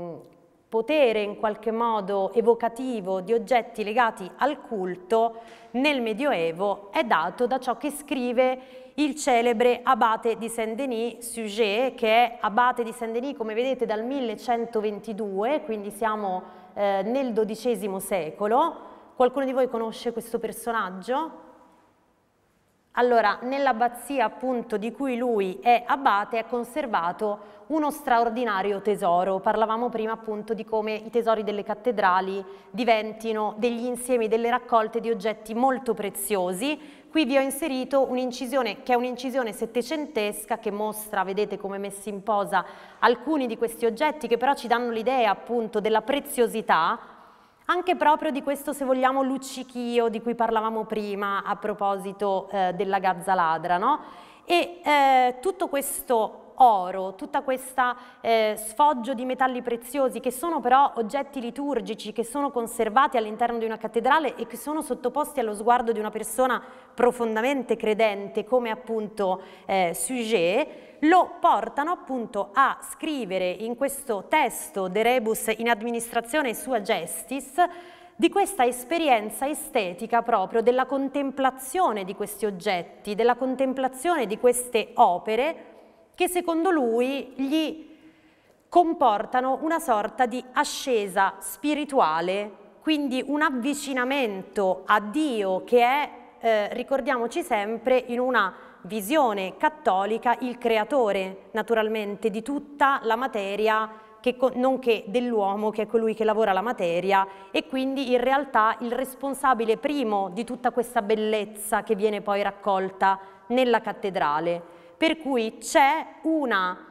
potere in qualche modo evocativo di oggetti legati al culto nel Medioevo è dato da ciò che scrive il celebre abate di Saint-Denis, Sujet, che è abate di Saint-Denis come vedete dal 1122, quindi siamo eh, nel XII secolo. Qualcuno di voi conosce questo personaggio? Allora, nell'abbazia appunto di cui lui è abate è conservato uno straordinario tesoro. Parlavamo prima appunto di come i tesori delle cattedrali diventino degli insiemi, delle raccolte di oggetti molto preziosi. Qui vi ho inserito un'incisione che è un'incisione settecentesca che mostra, vedete come messi in posa, alcuni di questi oggetti che però ci danno l'idea appunto della preziosità anche proprio di questo, se vogliamo, luccichio di cui parlavamo prima a proposito eh, della ladra, no? E eh, tutto questo oro, tutta questa eh, sfoggio di metalli preziosi che sono però oggetti liturgici che sono conservati all'interno di una cattedrale e che sono sottoposti allo sguardo di una persona profondamente credente come appunto eh, Sujet, lo portano appunto a scrivere in questo testo De Rebus in amministrazione sua gestis di questa esperienza estetica proprio della contemplazione di questi oggetti, della contemplazione di queste opere che secondo lui gli comportano una sorta di ascesa spirituale, quindi un avvicinamento a Dio che è, eh, ricordiamoci sempre, in una visione cattolica il creatore naturalmente di tutta la materia che, nonché dell'uomo che è colui che lavora la materia e quindi in realtà il responsabile primo di tutta questa bellezza che viene poi raccolta nella cattedrale per cui c'è un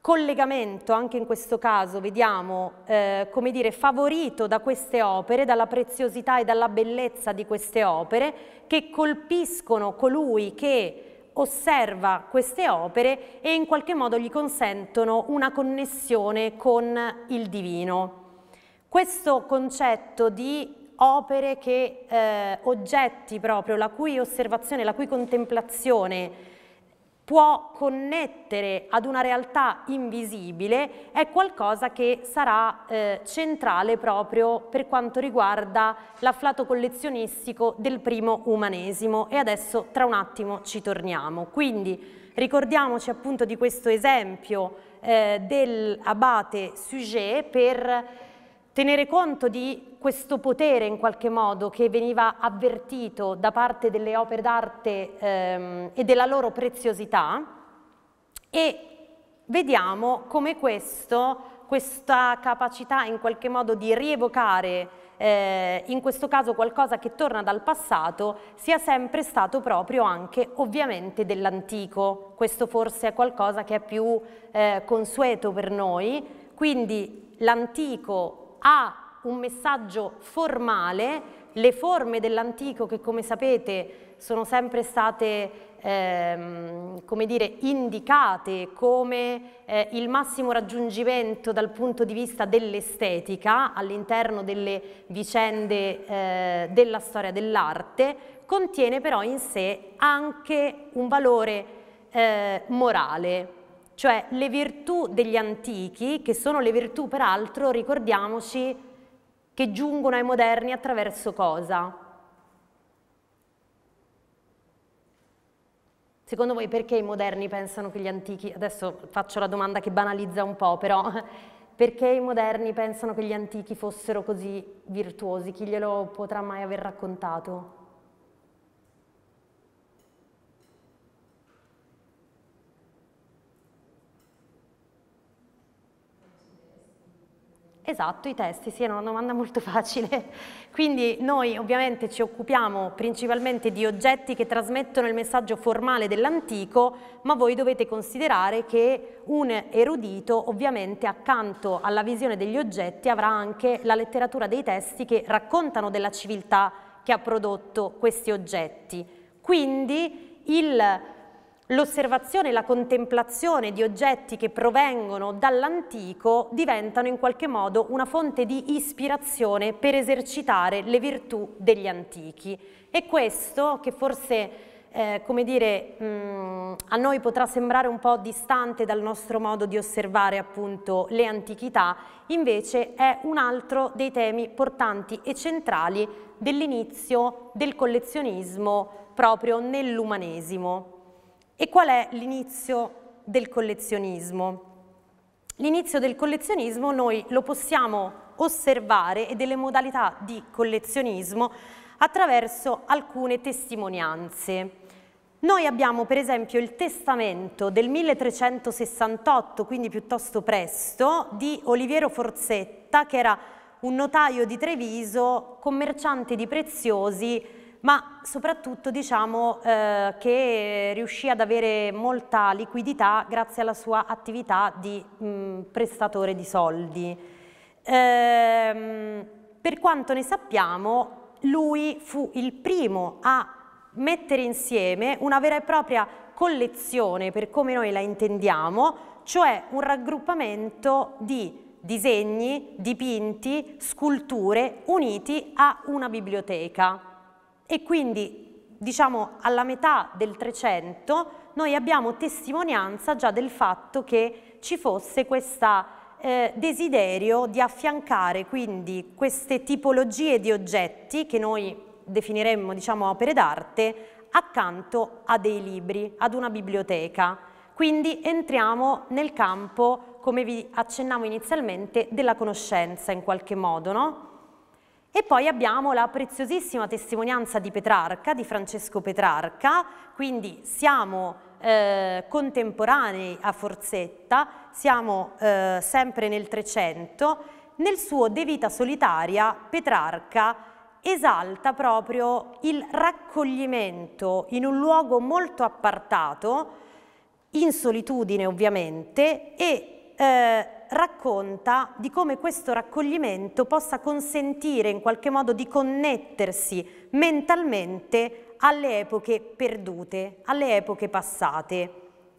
collegamento, anche in questo caso, vediamo, eh, come dire, favorito da queste opere, dalla preziosità e dalla bellezza di queste opere, che colpiscono colui che osserva queste opere e in qualche modo gli consentono una connessione con il divino. Questo concetto di opere che, eh, oggetti proprio, la cui osservazione, la cui contemplazione può connettere ad una realtà invisibile è qualcosa che sarà eh, centrale proprio per quanto riguarda l'afflato collezionistico del primo umanesimo e adesso tra un attimo ci torniamo. Quindi ricordiamoci appunto di questo esempio eh, dell'abate Suget per tenere conto di questo potere in qualche modo che veniva avvertito da parte delle opere d'arte ehm, e della loro preziosità e vediamo come questo, questa capacità in qualche modo di rievocare eh, in questo caso qualcosa che torna dal passato sia sempre stato proprio anche ovviamente dell'antico, questo forse è qualcosa che è più eh, consueto per noi, quindi l'antico ha un messaggio formale, le forme dell'antico che come sapete sono sempre state ehm, come dire, indicate come eh, il massimo raggiungimento dal punto di vista dell'estetica all'interno delle vicende eh, della storia dell'arte, contiene però in sé anche un valore eh, morale cioè le virtù degli antichi, che sono le virtù peraltro, ricordiamoci, che giungono ai moderni attraverso cosa? Secondo voi perché i moderni pensano che gli antichi, adesso faccio la domanda che banalizza un po', però perché i moderni pensano che gli antichi fossero così virtuosi? Chi glielo potrà mai aver raccontato? Esatto, i testi, sì, è una domanda molto facile. Quindi noi ovviamente ci occupiamo principalmente di oggetti che trasmettono il messaggio formale dell'antico, ma voi dovete considerare che un erudito ovviamente accanto alla visione degli oggetti avrà anche la letteratura dei testi che raccontano della civiltà che ha prodotto questi oggetti. Quindi il l'osservazione e la contemplazione di oggetti che provengono dall'antico diventano in qualche modo una fonte di ispirazione per esercitare le virtù degli antichi. E questo, che forse eh, come dire, mh, mm, a noi potrà sembrare un po' distante dal nostro modo di osservare appunto le antichità, invece è un altro dei temi portanti e centrali dell'inizio del collezionismo proprio nell'umanesimo. E qual è l'inizio del collezionismo? L'inizio del collezionismo noi lo possiamo osservare e delle modalità di collezionismo attraverso alcune testimonianze. Noi abbiamo per esempio il testamento del 1368, quindi piuttosto presto, di Oliviero Forzetta, che era un notaio di Treviso, commerciante di preziosi, ma soprattutto diciamo eh, che riuscì ad avere molta liquidità grazie alla sua attività di mh, mm, prestatore di soldi. Ehm, per quanto ne sappiamo, lui fu il primo a mettere insieme una vera e propria collezione per come noi la intendiamo, cioè un raggruppamento di disegni, dipinti, sculture uniti a una biblioteca e quindi diciamo alla metà del 300 noi abbiamo testimonianza già del fatto che ci fosse questo eh, desiderio di affiancare quindi queste tipologie di oggetti che noi definiremmo diciamo opere d'arte accanto a dei libri, ad una biblioteca. Quindi entriamo nel campo, come vi accennavo inizialmente, della conoscenza in qualche modo, no? E poi abbiamo la preziosissima testimonianza di Petrarca, di Francesco Petrarca, quindi siamo eh, contemporanei a Forzetta, siamo eh, sempre nel Trecento. Nel suo De Vita Solitaria Petrarca esalta proprio il raccoglimento in un luogo molto appartato, in solitudine ovviamente, e eh, racconta di come questo raccoglimento possa consentire in qualche modo di connettersi mentalmente alle epoche perdute, alle epoche passate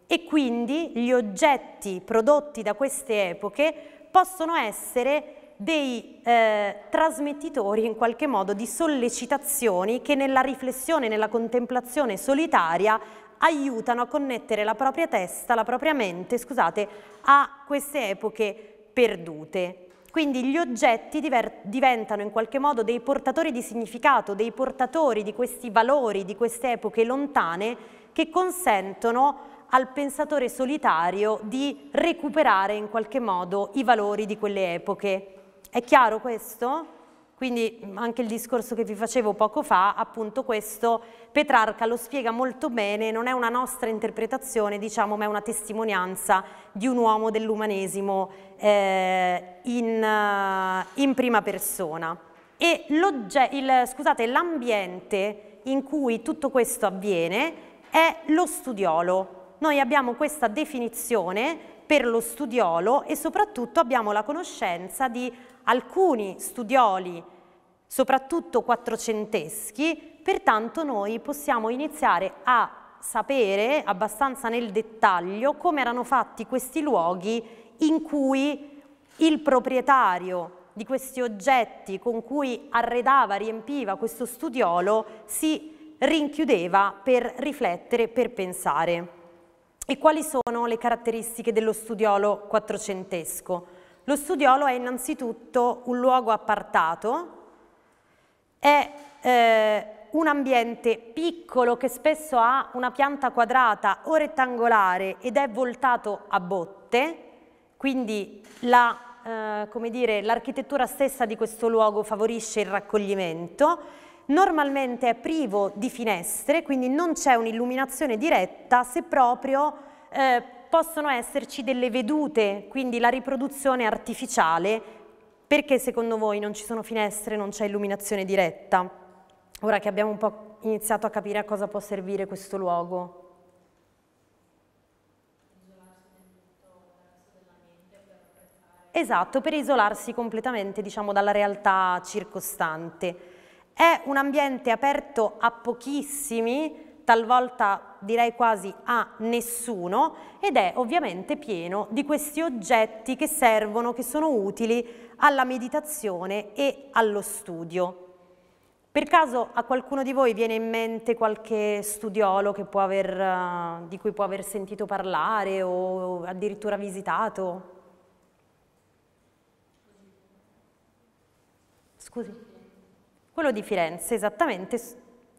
e quindi gli oggetti prodotti da queste epoche possono essere dei eh, trasmettitori in qualche modo di sollecitazioni che nella riflessione, nella contemplazione solitaria aiutano a connettere la propria testa, la propria mente, scusate, a queste epoche perdute. Quindi gli oggetti diventano in qualche modo dei portatori di significato, dei portatori di questi valori, di queste epoche lontane che consentono al pensatore solitario di recuperare in qualche modo i valori di quelle epoche. È chiaro questo? Quindi mm, anche il discorso che vi facevo poco fa, appunto questo, Petrarca lo spiega molto bene, non è una nostra interpretazione, diciamo, ma è una testimonianza di un uomo dell'umanesimo eh, in, eh, in, prima persona. E l'ambiente in cui tutto questo avviene è lo studiolo. Noi abbiamo questa definizione per lo studiolo e soprattutto abbiamo la conoscenza di alcuni studioli soprattutto quattrocenteschi, pertanto noi possiamo iniziare a sapere abbastanza nel dettaglio come erano fatti questi luoghi in cui il proprietario di questi oggetti con cui arredava, riempiva questo studiolo, si rinchiudeva per riflettere, per pensare. E quali sono le caratteristiche dello studiolo quattrocentesco? Lo studiolo è innanzitutto un luogo appartato, è eh, un ambiente piccolo che spesso ha una pianta quadrata o rettangolare ed è voltato a botte, quindi l'architettura la, eh, stessa di questo luogo favorisce il raccoglimento, normalmente è privo di finestre, quindi non c'è un'illuminazione diretta, se proprio eh, possono esserci delle vedute, quindi la riproduzione artificiale perché secondo voi non ci sono finestre, non c'è illuminazione diretta? Ora che abbiamo un po' iniziato a capire a cosa può servire questo luogo. Esatto, per isolarsi completamente diciamo, dalla realtà circostante. È un ambiente aperto a pochissimi, talvolta direi quasi a nessuno, ed è ovviamente pieno di questi oggetti che servono, che sono utili alla meditazione e allo studio. Per caso a qualcuno di voi viene in mente qualche studiolo aver, eh, di cui può aver sentito parlare o addirittura visitato? Scusi? Quello di Firenze, esattamente,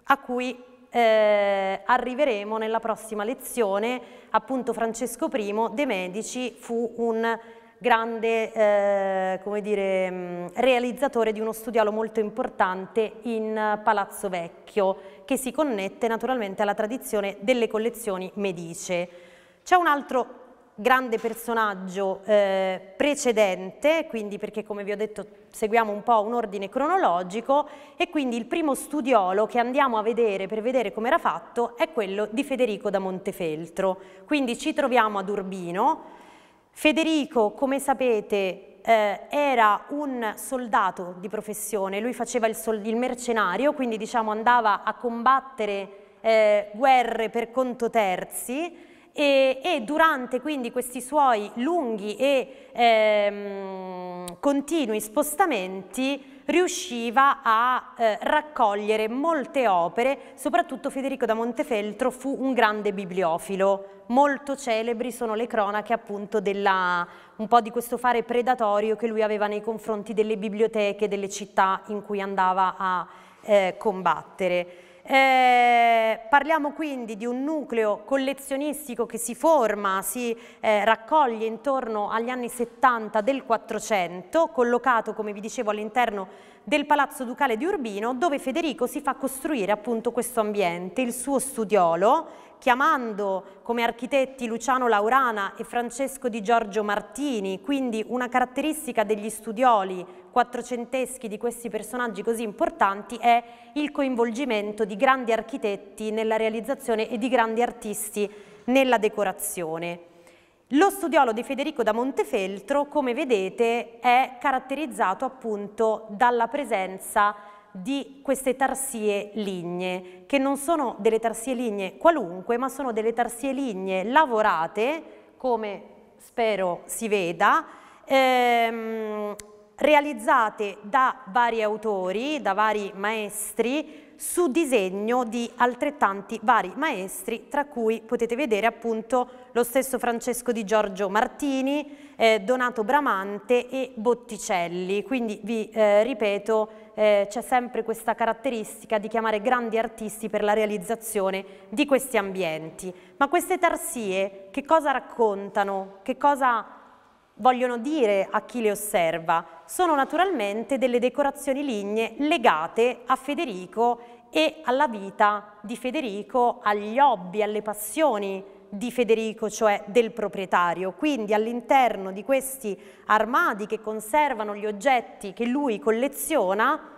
a cui eh, arriveremo nella prossima lezione, appunto Francesco I de Medici fu un grande eh, come dire, mm, realizzatore di uno studiolo molto importante in Palazzo Vecchio che si connette naturalmente alla tradizione delle collezioni Medice. C'è un altro grande personaggio eh, precedente, quindi perché come vi ho detto seguiamo un po' un ordine cronologico e quindi il primo studiolo che andiamo a vedere per vedere come era fatto è quello di Federico da Montefeltro. Quindi ci troviamo ad Urbino, Federico, come sapete, eh, era un soldato di professione, lui faceva il, il mercenario, quindi diciamo, andava a combattere eh, guerre per conto terzi e, e, durante quindi questi suoi lunghi e ehm, continui spostamenti riusciva a eh, raccogliere molte opere, soprattutto Federico da Montefeltro fu un grande bibliofilo, molto celebri sono le cronache appunto della, un po' di questo fare predatorio che lui aveva nei confronti delle biblioteche, delle città in cui andava a eh, combattere. Eh, parliamo quindi di un nucleo collezionistico che si forma, si eh, raccoglie intorno agli anni 70 del 400, collocato come vi dicevo all'interno del Palazzo Ducale di Urbino, dove Federico si fa costruire appunto questo ambiente, il suo studiolo, chiamando come architetti Luciano Laurana e Francesco Di Giorgio Martini, quindi una caratteristica degli studioli quattrocenteschi di questi personaggi così importanti è il coinvolgimento di grandi architetti nella realizzazione e di grandi artisti nella decorazione. Lo studiolo di Federico da Montefeltro, come vedete, è caratterizzato appunto dalla presenza di queste tarsie ligne, che non sono delle tarsie ligne qualunque, ma sono delle tarsie ligne lavorate, come spero si veda, ehm, realizzate da vari autori, da vari maestri, su disegno di altrettanti vari maestri, tra cui potete vedere appunto lo stesso Francesco di Giorgio Martini, eh, Donato Bramante e Botticelli. Quindi vi eh, ripeto, eh, c'è sempre questa caratteristica di chiamare grandi artisti per la realizzazione di questi ambienti. Ma queste tarsie che cosa raccontano? Che cosa vogliono dire a chi le osserva? Sono naturalmente delle decorazioni lignee legate a Federico e alla vita di Federico, agli hobby, alle passioni di Federico, cioè del proprietario. Quindi all'interno di questi armadi che conservano gli oggetti che lui colleziona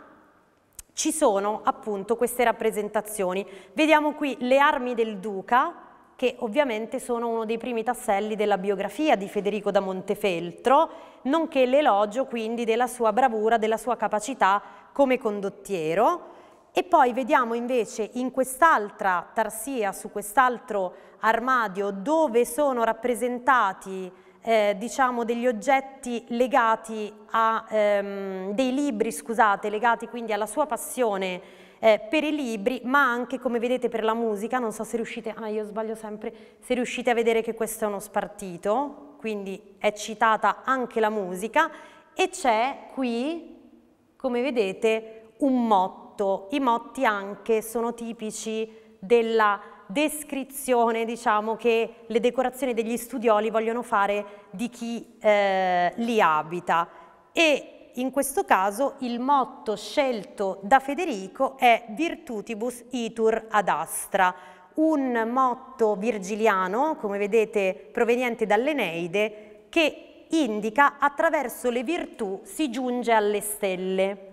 ci sono appunto queste rappresentazioni. Vediamo qui le armi del duca, che ovviamente sono uno dei primi tasselli della biografia di Federico da Montefeltro, nonché l'elogio quindi della sua bravura, della sua capacità come condottiero. E poi vediamo invece in quest'altra tarsia, su quest'altro armadio, dove sono rappresentati eh, diciamo degli oggetti legati a ehm, dei libri, scusate, legati quindi alla sua passione eh, per i libri, ma anche come vedete per la musica, non so se riuscite, ah io sbaglio sempre, se riuscite a vedere che questo è uno spartito, quindi è citata anche la musica e c'è qui, come vedete, un motto motto. I motti anche sono tipici della descrizione diciamo, che le decorazioni degli studioli vogliono fare di chi eh, li abita e in questo caso il motto scelto da Federico è Virtutibus itur ad astra, un motto virgiliano, come vedete, proveniente dall'Eneide, che indica attraverso le virtù si giunge alle stelle.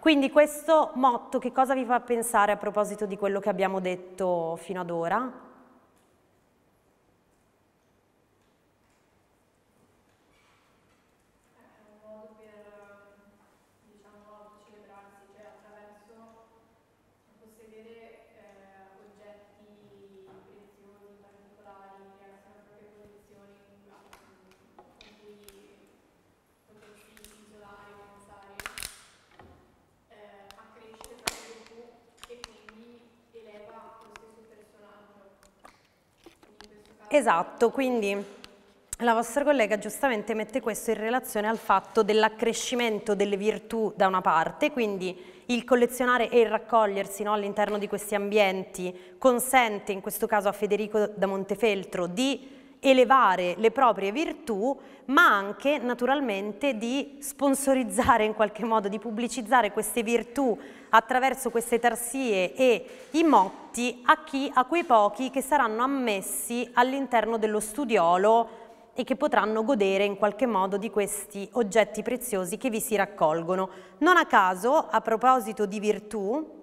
Quindi questo motto che cosa vi fa pensare a proposito di quello che abbiamo detto fino ad ora? Esatto, quindi la vostra collega giustamente mette questo in relazione al fatto dell'accrescimento delle virtù da una parte, quindi il collezionare e il raccogliersi no, all'interno di questi ambienti consente in questo caso a Federico da Montefeltro di elevare le proprie virtù, ma anche naturalmente di sponsorizzare in qualche modo, di pubblicizzare queste virtù attraverso queste tarsie e i motti a, chi, a quei pochi che saranno ammessi all'interno dello studiolo e che potranno godere in qualche modo di questi oggetti preziosi che vi si raccolgono. Non a caso, a proposito di virtù,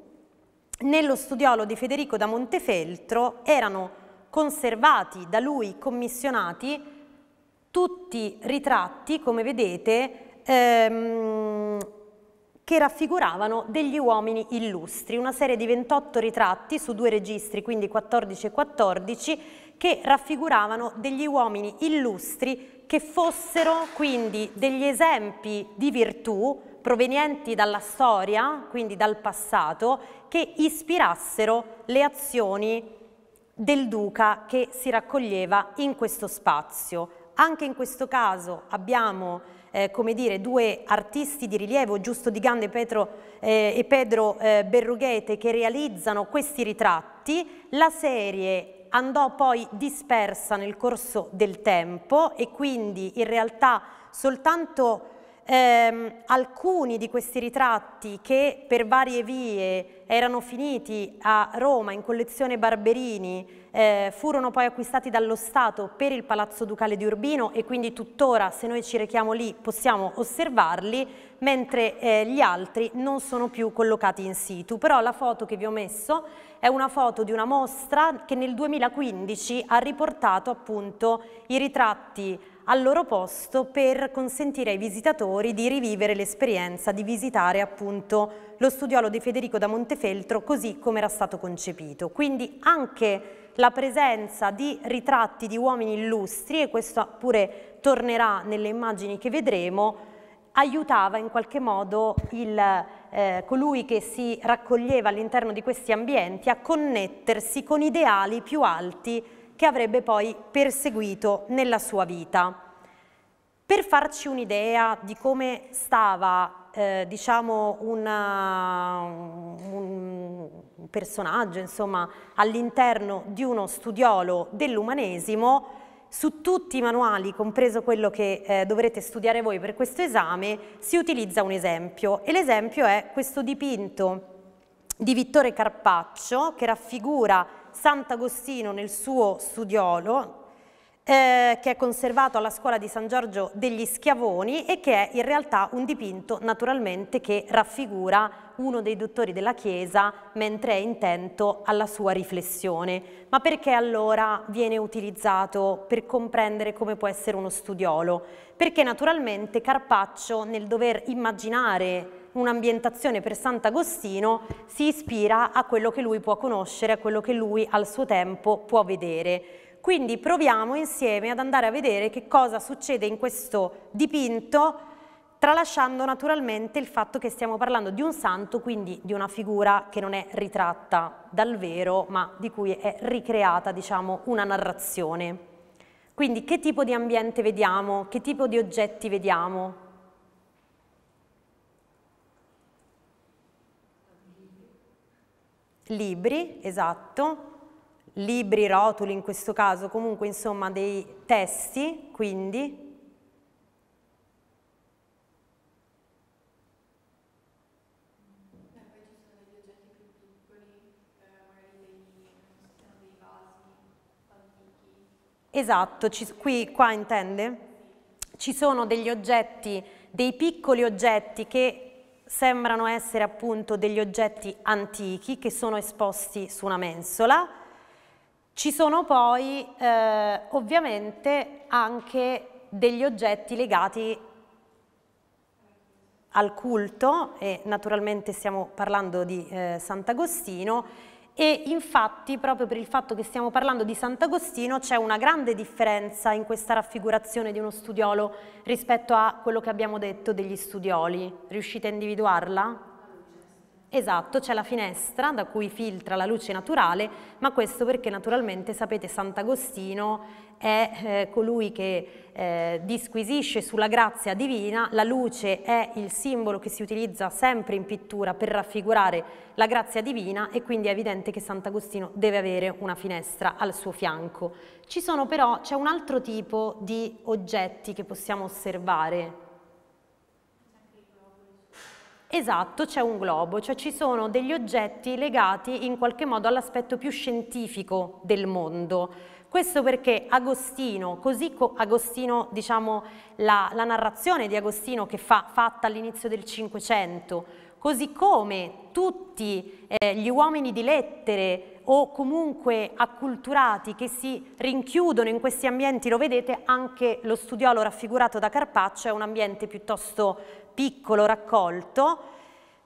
nello studiolo di Federico da Montefeltro erano conservati da lui commissionati tutti ritratti, come vedete, ehm, che raffiguravano degli uomini illustri, una serie di 28 ritratti su due registri, quindi 14 e 14, che raffiguravano degli uomini illustri che fossero quindi degli esempi di virtù provenienti dalla storia, quindi dal passato, che ispirassero le azioni del duca che si raccoglieva in questo spazio. Anche in questo caso abbiamo eh, come dire, due artisti di rilievo, Giusto Di Gande Petro, eh, e Pedro eh, Berrughete, che realizzano questi ritratti. La serie andò poi dispersa nel corso del tempo e quindi in realtà soltanto ehm, alcuni di questi ritratti che per varie vie erano finiti a Roma in collezione Barberini eh, furono poi acquistati dallo Stato per il Palazzo Ducale di Urbino e quindi tuttora se noi ci rechiamo lì possiamo osservarli mentre eh, gli altri non sono più collocati in situ. Però la foto che vi ho messo è una foto di una mostra che nel 2015 ha riportato appunto i ritratti al loro posto per consentire ai visitatori di rivivere l'esperienza di visitare appunto lo studiolo di Federico da Montefeltro così come era stato concepito. Quindi anche la presenza di ritratti di uomini illustri, e questo pure tornerà nelle immagini che vedremo, aiutava in qualche modo il, eh, colui che si raccoglieva all'interno di questi ambienti a connettersi con ideali più alti che avrebbe poi perseguito nella sua vita. Per farci un'idea di come stava eh, diciamo una, uh, un personaggio all'interno di uno studiolo dell'umanesimo, su tutti i manuali, compreso quello che eh, dovrete studiare voi per questo esame, si utilizza un esempio e l'esempio è questo dipinto di Vittore Carpaccio che raffigura Sant'Agostino nel suo studiolo, eh, che è conservato alla scuola di San Giorgio degli Schiavoni e che è in realtà un dipinto naturalmente che raffigura uno dei dottori della Chiesa mentre è intento alla sua riflessione. Ma perché allora viene utilizzato per comprendere come può essere uno studiolo? Perché naturalmente Carpaccio nel dover immaginare un'ambientazione per Sant'Agostino si ispira a quello che lui può conoscere, a quello che lui al suo tempo può vedere. Quindi proviamo insieme ad andare a vedere che cosa succede in questo dipinto tralasciando naturalmente il fatto che stiamo parlando di un santo, quindi di una figura che non è ritratta dal vero, ma di cui è ricreata, diciamo, una narrazione. Quindi che tipo di ambiente vediamo, che tipo di oggetti vediamo, libri, esatto, libri, rotoli in questo caso, comunque insomma dei testi, quindi Esatto, ci, qui qua intende? Ci sono degli oggetti, dei piccoli oggetti che sembrano essere appunto degli oggetti antichi che sono esposti su una mensola. Ci sono poi eh, ovviamente anche degli oggetti legati al culto e naturalmente stiamo parlando di eh, Sant'Agostino e infatti proprio per il fatto che stiamo parlando di Sant'Agostino c'è una grande differenza in questa raffigurazione di uno studiolo rispetto a quello che abbiamo detto degli studioli. Riuscite a individuarla? Esatto, c'è la finestra da cui filtra la luce naturale, ma questo perché naturalmente sapete Sant'Agostino è eh, colui che eh, disquisisce sulla grazia divina, la luce è il simbolo che si utilizza sempre in pittura per raffigurare la grazia divina e quindi è evidente che Sant'Agostino deve avere una finestra al suo fianco. Ci sono però, c'è un altro tipo di oggetti che possiamo osservare Esatto, c'è un globo, cioè ci sono degli oggetti legati in qualche modo all'aspetto più scientifico del mondo. Questo perché Agostino, così Agostino, diciamo, la, la, narrazione di Agostino che fa, fatta all'inizio del Cinquecento, così come tutti eh, gli uomini di lettere o comunque acculturati che si rinchiudono in questi ambienti, lo vedete, anche lo studiolo raffigurato da Carpaccio è un ambiente piuttosto piccolo raccolto,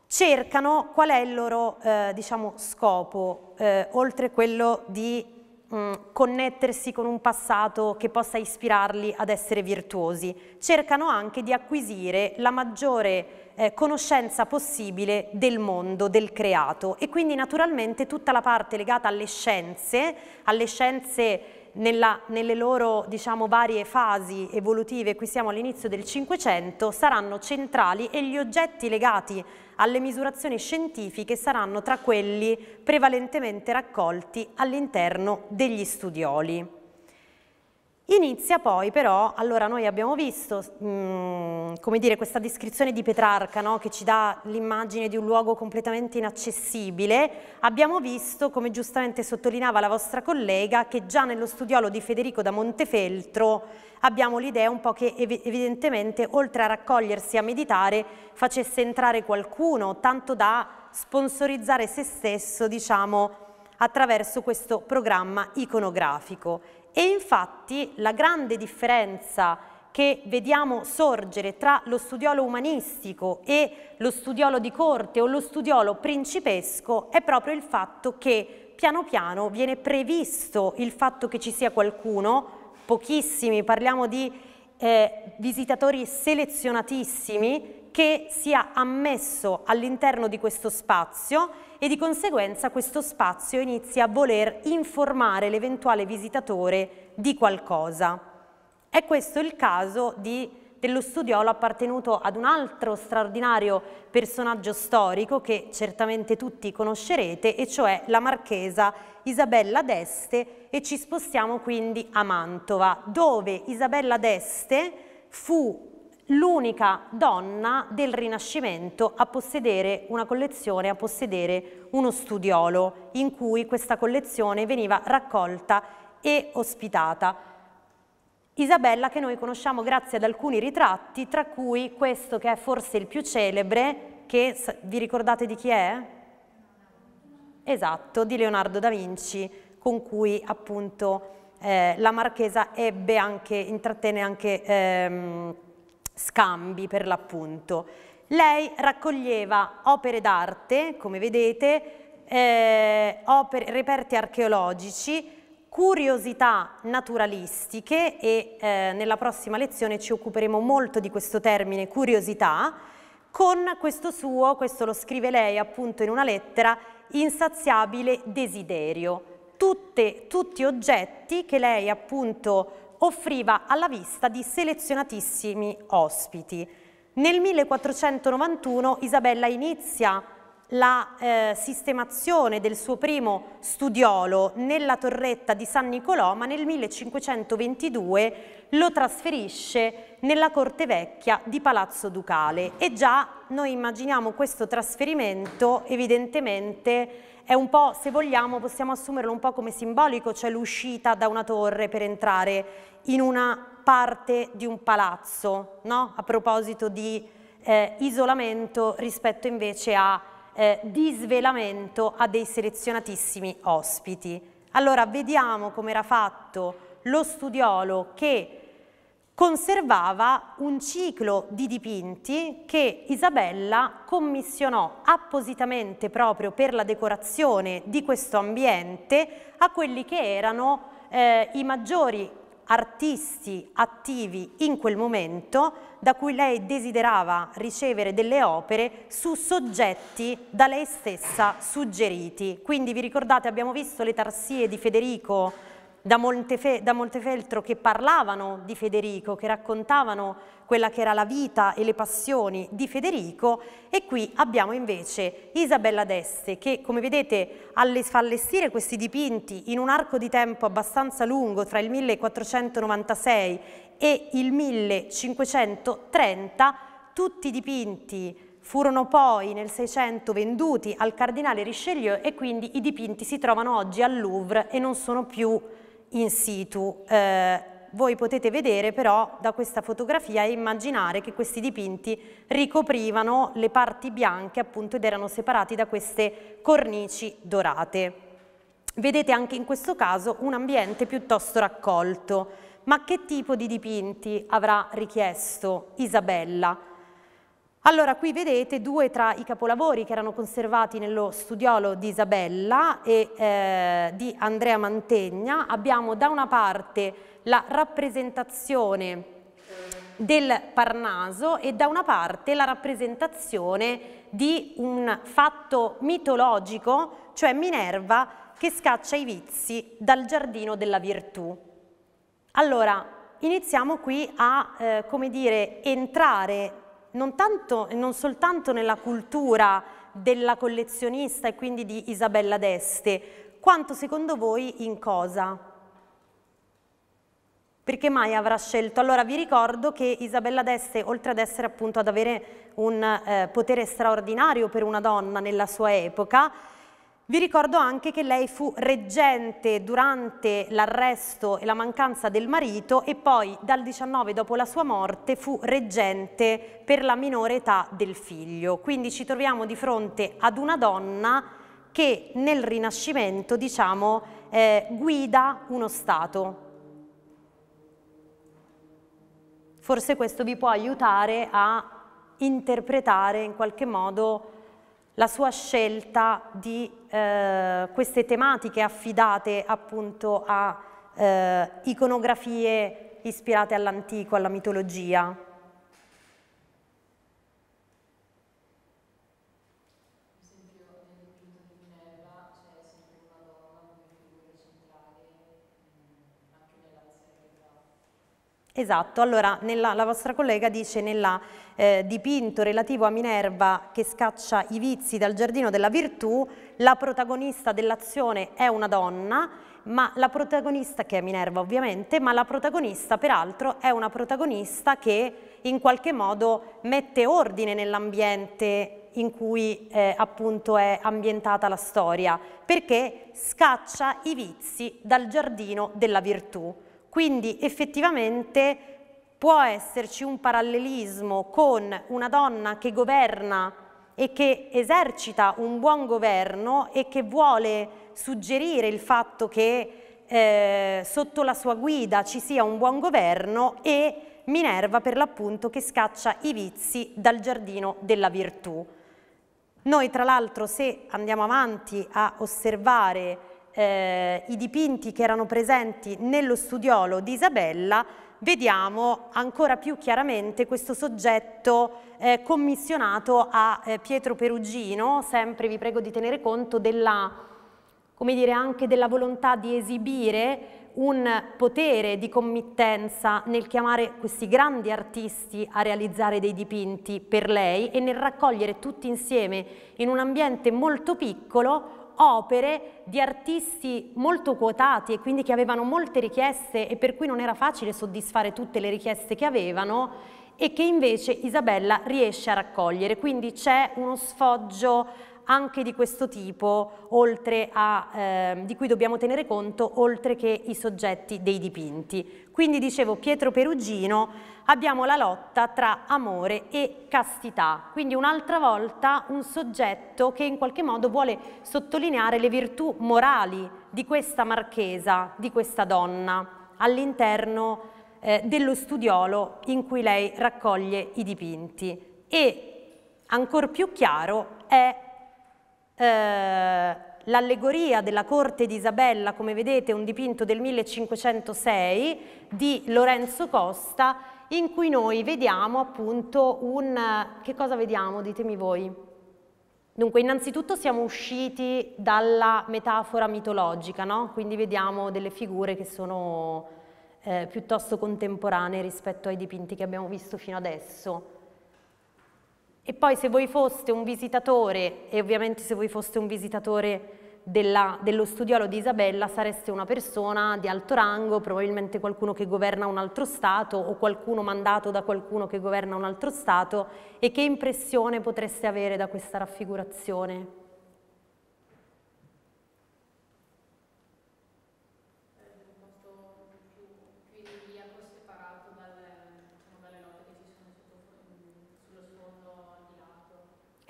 cercano qual è il loro eh, diciamo, scopo, eh, oltre quello di mh, mm, connettersi con un passato che possa ispirarli ad essere virtuosi, cercano anche di acquisire la maggiore eh, conoscenza possibile del mondo, del creato e quindi naturalmente tutta la parte legata alle scienze, alle scienze nella, nelle loro diciamo, varie fasi evolutive, qui siamo all'inizio del Cinquecento, saranno centrali e gli oggetti legati alle misurazioni scientifiche saranno tra quelli prevalentemente raccolti all'interno degli studioli. Inizia poi però, allora noi abbiamo visto mh, mm, come dire, questa descrizione di Petrarca no? che ci dà l'immagine di un luogo completamente inaccessibile, abbiamo visto come giustamente sottolineava la vostra collega che già nello studiolo di Federico da Montefeltro abbiamo l'idea un po' che ev evidentemente oltre a raccogliersi a meditare facesse entrare qualcuno tanto da sponsorizzare se stesso diciamo attraverso questo programma iconografico e infatti la grande differenza che vediamo sorgere tra lo studiolo umanistico e lo studiolo di corte o lo studiolo principesco è proprio il fatto che piano piano viene previsto il fatto che ci sia qualcuno, pochissimi, parliamo di eh, visitatori selezionatissimi che sia ammesso all'interno di questo spazio e di conseguenza questo spazio inizia a voler informare l'eventuale visitatore di qualcosa. È questo il caso di dello studiolo appartenuto ad un altro straordinario personaggio storico che certamente tutti conoscerete, e cioè la marchesa Isabella d'Este, e ci spostiamo quindi a Mantova, dove Isabella d'Este fu l'unica donna del Rinascimento a possedere una collezione, a possedere uno studiolo in cui questa collezione veniva raccolta e ospitata. Isabella che noi conosciamo grazie ad alcuni ritratti, tra cui questo che è forse il più celebre, che vi ricordate di chi è? Esatto, di Leonardo da Vinci, con cui appunto eh, la marchesa ebbe anche, intrattenne anche ehm, scambi per l'appunto. Lei raccoglieva opere d'arte, come vedete, eh, opere, reperti archeologici, curiosità naturalistiche e eh, nella prossima lezione ci occuperemo molto di questo termine curiosità con questo suo, questo lo scrive lei appunto in una lettera, insaziabile desiderio. Tutte, tutti oggetti che lei appunto offriva alla vista di selezionatissimi ospiti. Nel 1491 Isabella inizia la eh, sistemazione del suo primo studiolo nella torretta di San Nicolò, ma nel 1522 lo trasferisce nella corte vecchia di Palazzo Ducale e già noi immaginiamo questo trasferimento evidentemente è un po', se vogliamo, possiamo assumerlo un po' come simbolico, cioè l'uscita da una torre per entrare in una parte di un palazzo, no? a proposito di eh, isolamento rispetto invece a eh, di svelamento a dei selezionatissimi ospiti. Allora vediamo come era fatto lo studiolo che conservava un ciclo di dipinti che Isabella commissionò appositamente proprio per la decorazione di questo ambiente a quelli che erano eh, i maggiori artisti attivi in quel momento da cui lei desiderava ricevere delle opere su soggetti da lei stessa suggeriti. Quindi vi ricordate abbiamo visto le tarsie di Federico da, Montefe da Montefeltro che parlavano di Federico, che raccontavano quella che era la vita e le passioni di Federico e qui abbiamo invece Isabella d'Este che come vedete fa allestire questi dipinti in un arco di tempo abbastanza lungo tra il 1496 e il 1530 tutti i dipinti furono poi nel 600 venduti al cardinale Richelieu e quindi i dipinti si trovano oggi al Louvre e non sono più in situ. Eh, voi potete vedere però da questa fotografia e immaginare che questi dipinti ricoprivano le parti bianche appunto ed erano separati da queste cornici dorate. Vedete anche in questo caso un ambiente piuttosto raccolto ma che tipo di dipinti avrà richiesto Isabella? Allora qui vedete due tra i capolavori che erano conservati nello studiolo di Isabella e eh, di Andrea Mantegna. Abbiamo da una parte la rappresentazione del Parnaso e da una parte la rappresentazione di un fatto mitologico, cioè Minerva che scaccia i vizi dal giardino della virtù. Allora, iniziamo qui a, eh, come dire, entrare non, tanto, non soltanto nella cultura della collezionista e quindi di Isabella d'Este, quanto secondo voi in cosa? perché mai avrà scelto? Allora vi ricordo che Isabella d'Este, oltre ad essere appunto ad avere un eh, potere straordinario per una donna nella sua epoca, vi ricordo anche che lei fu reggente durante l'arresto e la mancanza del marito e poi dal 19 dopo la sua morte fu reggente per la minore età del figlio. Quindi ci troviamo di fronte ad una donna che nel Rinascimento diciamo, eh, guida uno Stato. Forse questo vi può aiutare a interpretare in qualche modo la sua scelta di eh, queste tematiche affidate appunto a eh, iconografie ispirate all'antico, alla mitologia. Esatto, allora nella, la vostra collega dice nella eh, dipinto relativo a Minerva che scaccia i vizi dal giardino della virtù, la protagonista dell'azione è una donna, ma la protagonista, che è Minerva ovviamente, ma la protagonista peraltro è una protagonista che in qualche modo mette ordine nell'ambiente in cui eh, appunto è ambientata la storia, perché scaccia i vizi dal giardino della virtù. Quindi effettivamente può esserci un parallelismo con una donna che governa e che esercita un buon governo e che vuole suggerire il fatto che eh, sotto la sua guida ci sia un buon governo e Minerva per l'appunto che scaccia i vizi dal giardino della virtù. Noi tra l'altro se andiamo avanti a osservare eh, i dipinti che erano presenti nello studiolo di Isabella, vediamo ancora più chiaramente questo soggetto eh, commissionato a eh, Pietro Perugino, sempre vi prego di tenere conto della, dire, anche della volontà di esibire un potere di committenza nel chiamare questi grandi artisti a realizzare dei dipinti per lei e nel raccogliere tutti insieme in un ambiente molto piccolo opere di artisti molto quotati e quindi che avevano molte richieste e per cui non era facile soddisfare tutte le richieste che avevano e che invece Isabella riesce a raccogliere. Quindi c'è uno sfoggio anche di questo tipo, a, eh, di cui dobbiamo tenere conto, oltre che i soggetti dei dipinti. Quindi dicevo, Pietro Perugino abbiamo la lotta tra amore e castità, quindi un'altra volta un soggetto che in qualche modo vuole sottolineare le virtù morali di questa marchesa, di questa donna, all'interno eh, dello studiolo in cui lei raccoglie i dipinti. E ancora più chiaro è eh, l'allegoria della corte di Isabella, come vedete un dipinto del 1506 di Lorenzo Costa in cui noi vediamo appunto un... che cosa vediamo? Ditemi voi. Dunque, innanzitutto siamo usciti dalla metafora mitologica, no? quindi vediamo delle figure che sono eh, piuttosto contemporanee rispetto ai dipinti che abbiamo visto fino adesso. E poi se voi foste un visitatore, e ovviamente se voi foste un visitatore della, dello studiolo di Isabella sareste una persona di alto rango, probabilmente qualcuno che governa un altro Stato o qualcuno mandato da qualcuno che governa un altro Stato e che impressione potreste avere da questa raffigurazione?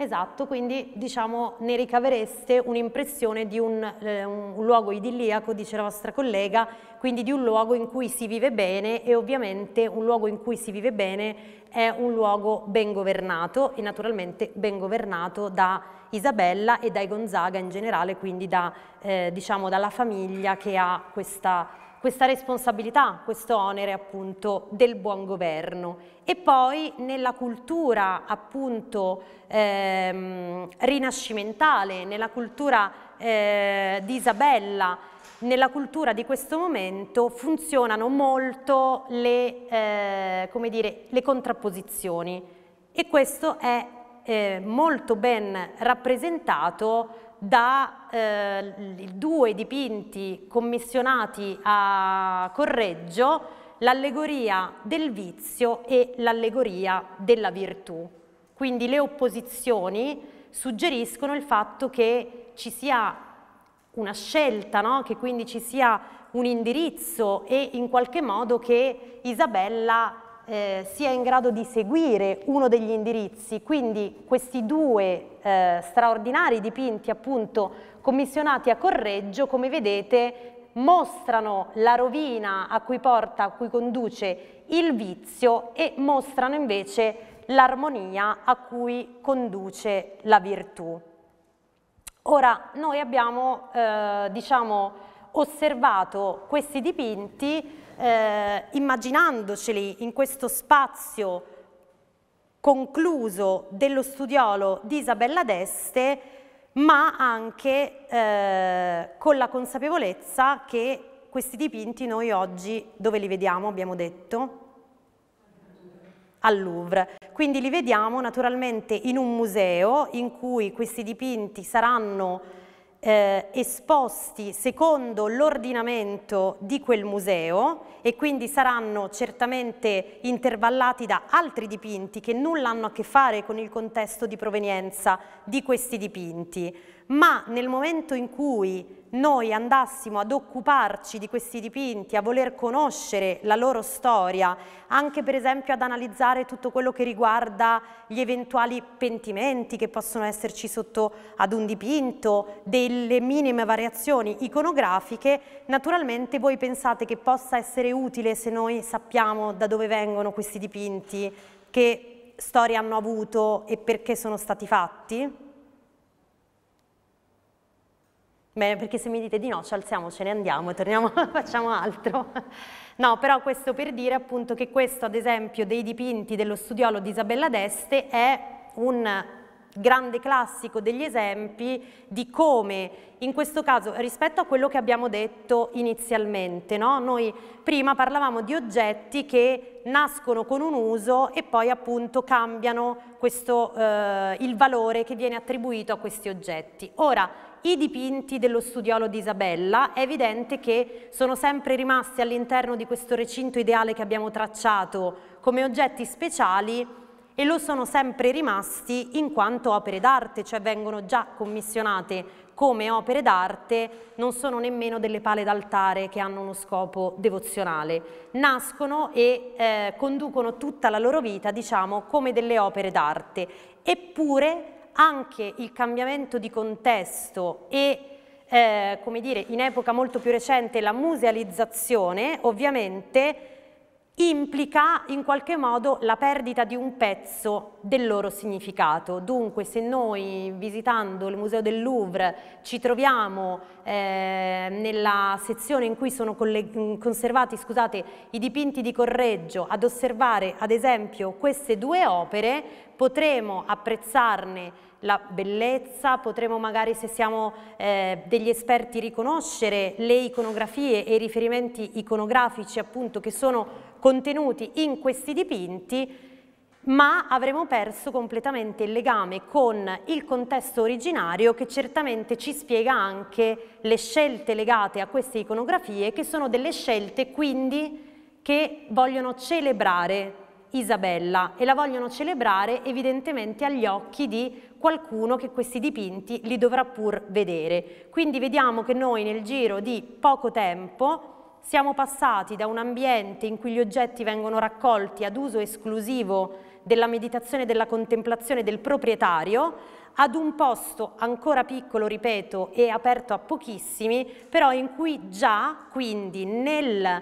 Esatto, quindi diciamo ne ricavereste un'impressione di un, eh, un, luogo idilliaco, dice la vostra collega, quindi di un luogo in cui si vive bene e ovviamente un luogo in cui si vive bene è un luogo ben governato e naturalmente ben governato da Isabella e dai Gonzaga in generale, quindi da, eh, diciamo, dalla famiglia che ha questa questa responsabilità, questo onere appunto del buon governo e poi nella cultura appunto ehm, rinascimentale, nella cultura eh, di Isabella, nella cultura di questo momento funzionano molto le, eh, come dire, le contrapposizioni e questo è eh, molto ben rappresentato da eh, due dipinti commissionati a Correggio, l'allegoria del vizio e l'allegoria della virtù. Quindi le opposizioni suggeriscono il fatto che ci sia una scelta, no? che quindi ci sia un indirizzo e in qualche modo che Isabella eh, sia in grado di seguire uno degli indirizzi, quindi questi due eh, straordinari dipinti appunto commissionati a Correggio, come vedete, mostrano la rovina a cui porta, a cui conduce il vizio e mostrano invece l'armonia a cui conduce la virtù. Ora, noi abbiamo, eh, diciamo, osservato questi dipinti eh, immaginandoceli in questo spazio concluso dello studiolo di Isabella d'Este, ma anche eh, con la consapevolezza che questi dipinti noi oggi dove li vediamo abbiamo detto? Al Louvre. Quindi li vediamo naturalmente in un museo in cui questi dipinti saranno eh, esposti secondo l'ordinamento di quel museo e quindi saranno certamente intervallati da altri dipinti che nulla hanno a che fare con il contesto di provenienza di questi dipinti ma nel momento in cui noi andassimo ad occuparci di questi dipinti, a voler conoscere la loro storia, anche per esempio ad analizzare tutto quello che riguarda gli eventuali pentimenti che possono esserci sotto ad un dipinto, delle minime variazioni iconografiche, naturalmente voi pensate che possa essere utile se noi sappiamo da dove vengono questi dipinti, che storia hanno avuto e perché sono stati fatti? Beh, perché se mi dite di no ci alziamo, ce ne andiamo, torniamo, facciamo altro. No, però questo per dire appunto che questo, ad esempio, dei dipinti dello studiolo di Isabella d'Este è un grande classico degli esempi di come in questo caso rispetto a quello che abbiamo detto inizialmente, no? noi prima parlavamo di oggetti che nascono con un uso e poi appunto cambiano questo, eh, il valore che viene attribuito a questi oggetti. Ora, i dipinti dello studiolo di Isabella, è evidente che sono sempre rimasti all'interno di questo recinto ideale che abbiamo tracciato come oggetti speciali e lo sono sempre rimasti in quanto opere d'arte, cioè vengono già commissionate come opere d'arte, non sono nemmeno delle pale d'altare che hanno uno scopo devozionale. Nascono e eh, conducono tutta la loro vita, diciamo, come delle opere d'arte. Eppure anche il cambiamento di contesto e eh, come dire, in epoca molto più recente la musealizzazione ovviamente implica in qualche modo la perdita di un pezzo del loro significato. Dunque se noi visitando il Museo del Louvre ci troviamo eh, nella sezione in cui sono conservati scusate, i dipinti di Correggio ad osservare ad esempio queste due opere potremo apprezzarne la bellezza, potremo magari se siamo eh, degli esperti riconoscere le iconografie e i riferimenti iconografici appunto che sono contenuti in questi dipinti, ma avremo perso completamente il legame con il contesto originario che certamente ci spiega anche le scelte legate a queste iconografie che sono delle scelte quindi che vogliono celebrare Isabella e la vogliono celebrare evidentemente agli occhi di qualcuno che questi dipinti li dovrà pur vedere. Quindi vediamo che noi nel giro di poco tempo siamo passati da un ambiente in cui gli oggetti vengono raccolti ad uso esclusivo della meditazione e della contemplazione del proprietario ad un posto ancora piccolo, ripeto, e aperto a pochissimi, però in cui già quindi nel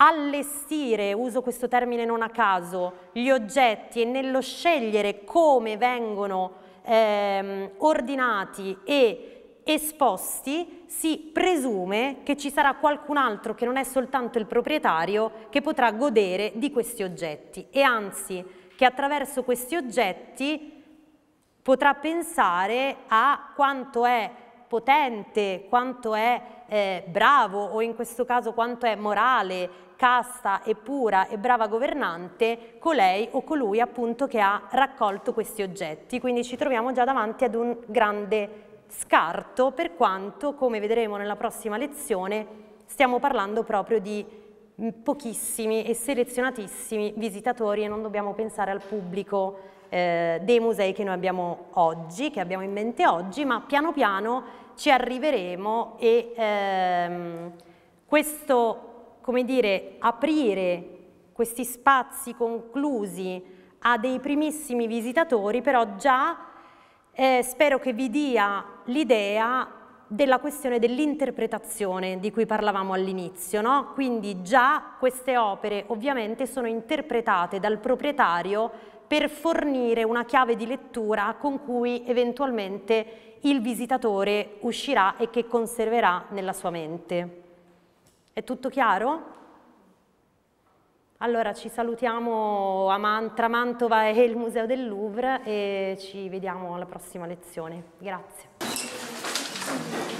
allestire, uso questo termine non a caso, gli oggetti e nello scegliere come vengono ehm, ordinati e esposti, si presume che ci sarà qualcun altro che non è soltanto il proprietario che potrà godere di questi oggetti e anzi che attraverso questi oggetti potrà pensare a quanto è potente, quanto è eh, bravo o in questo caso quanto è morale casta e pura e brava governante colei o colui appunto che ha raccolto questi oggetti. Quindi ci troviamo già davanti ad un grande scarto per quanto, come vedremo nella prossima lezione, stiamo parlando proprio di mm, pochissimi e selezionatissimi visitatori e non dobbiamo pensare al pubblico eh, dei musei che noi abbiamo oggi, che abbiamo in mente oggi, ma piano piano ci arriveremo e ehm, questo come dire, aprire questi spazi conclusi a dei primissimi visitatori, però già eh, spero che vi dia l'idea della questione dell'interpretazione di cui parlavamo all'inizio, no? quindi già queste opere ovviamente sono interpretate dal proprietario per fornire una chiave di lettura con cui eventualmente il visitatore uscirà e che conserverà nella sua mente. È tutto chiaro? Allora ci salutiamo tra Mantova e il Museo del Louvre e ci vediamo alla prossima lezione. Grazie.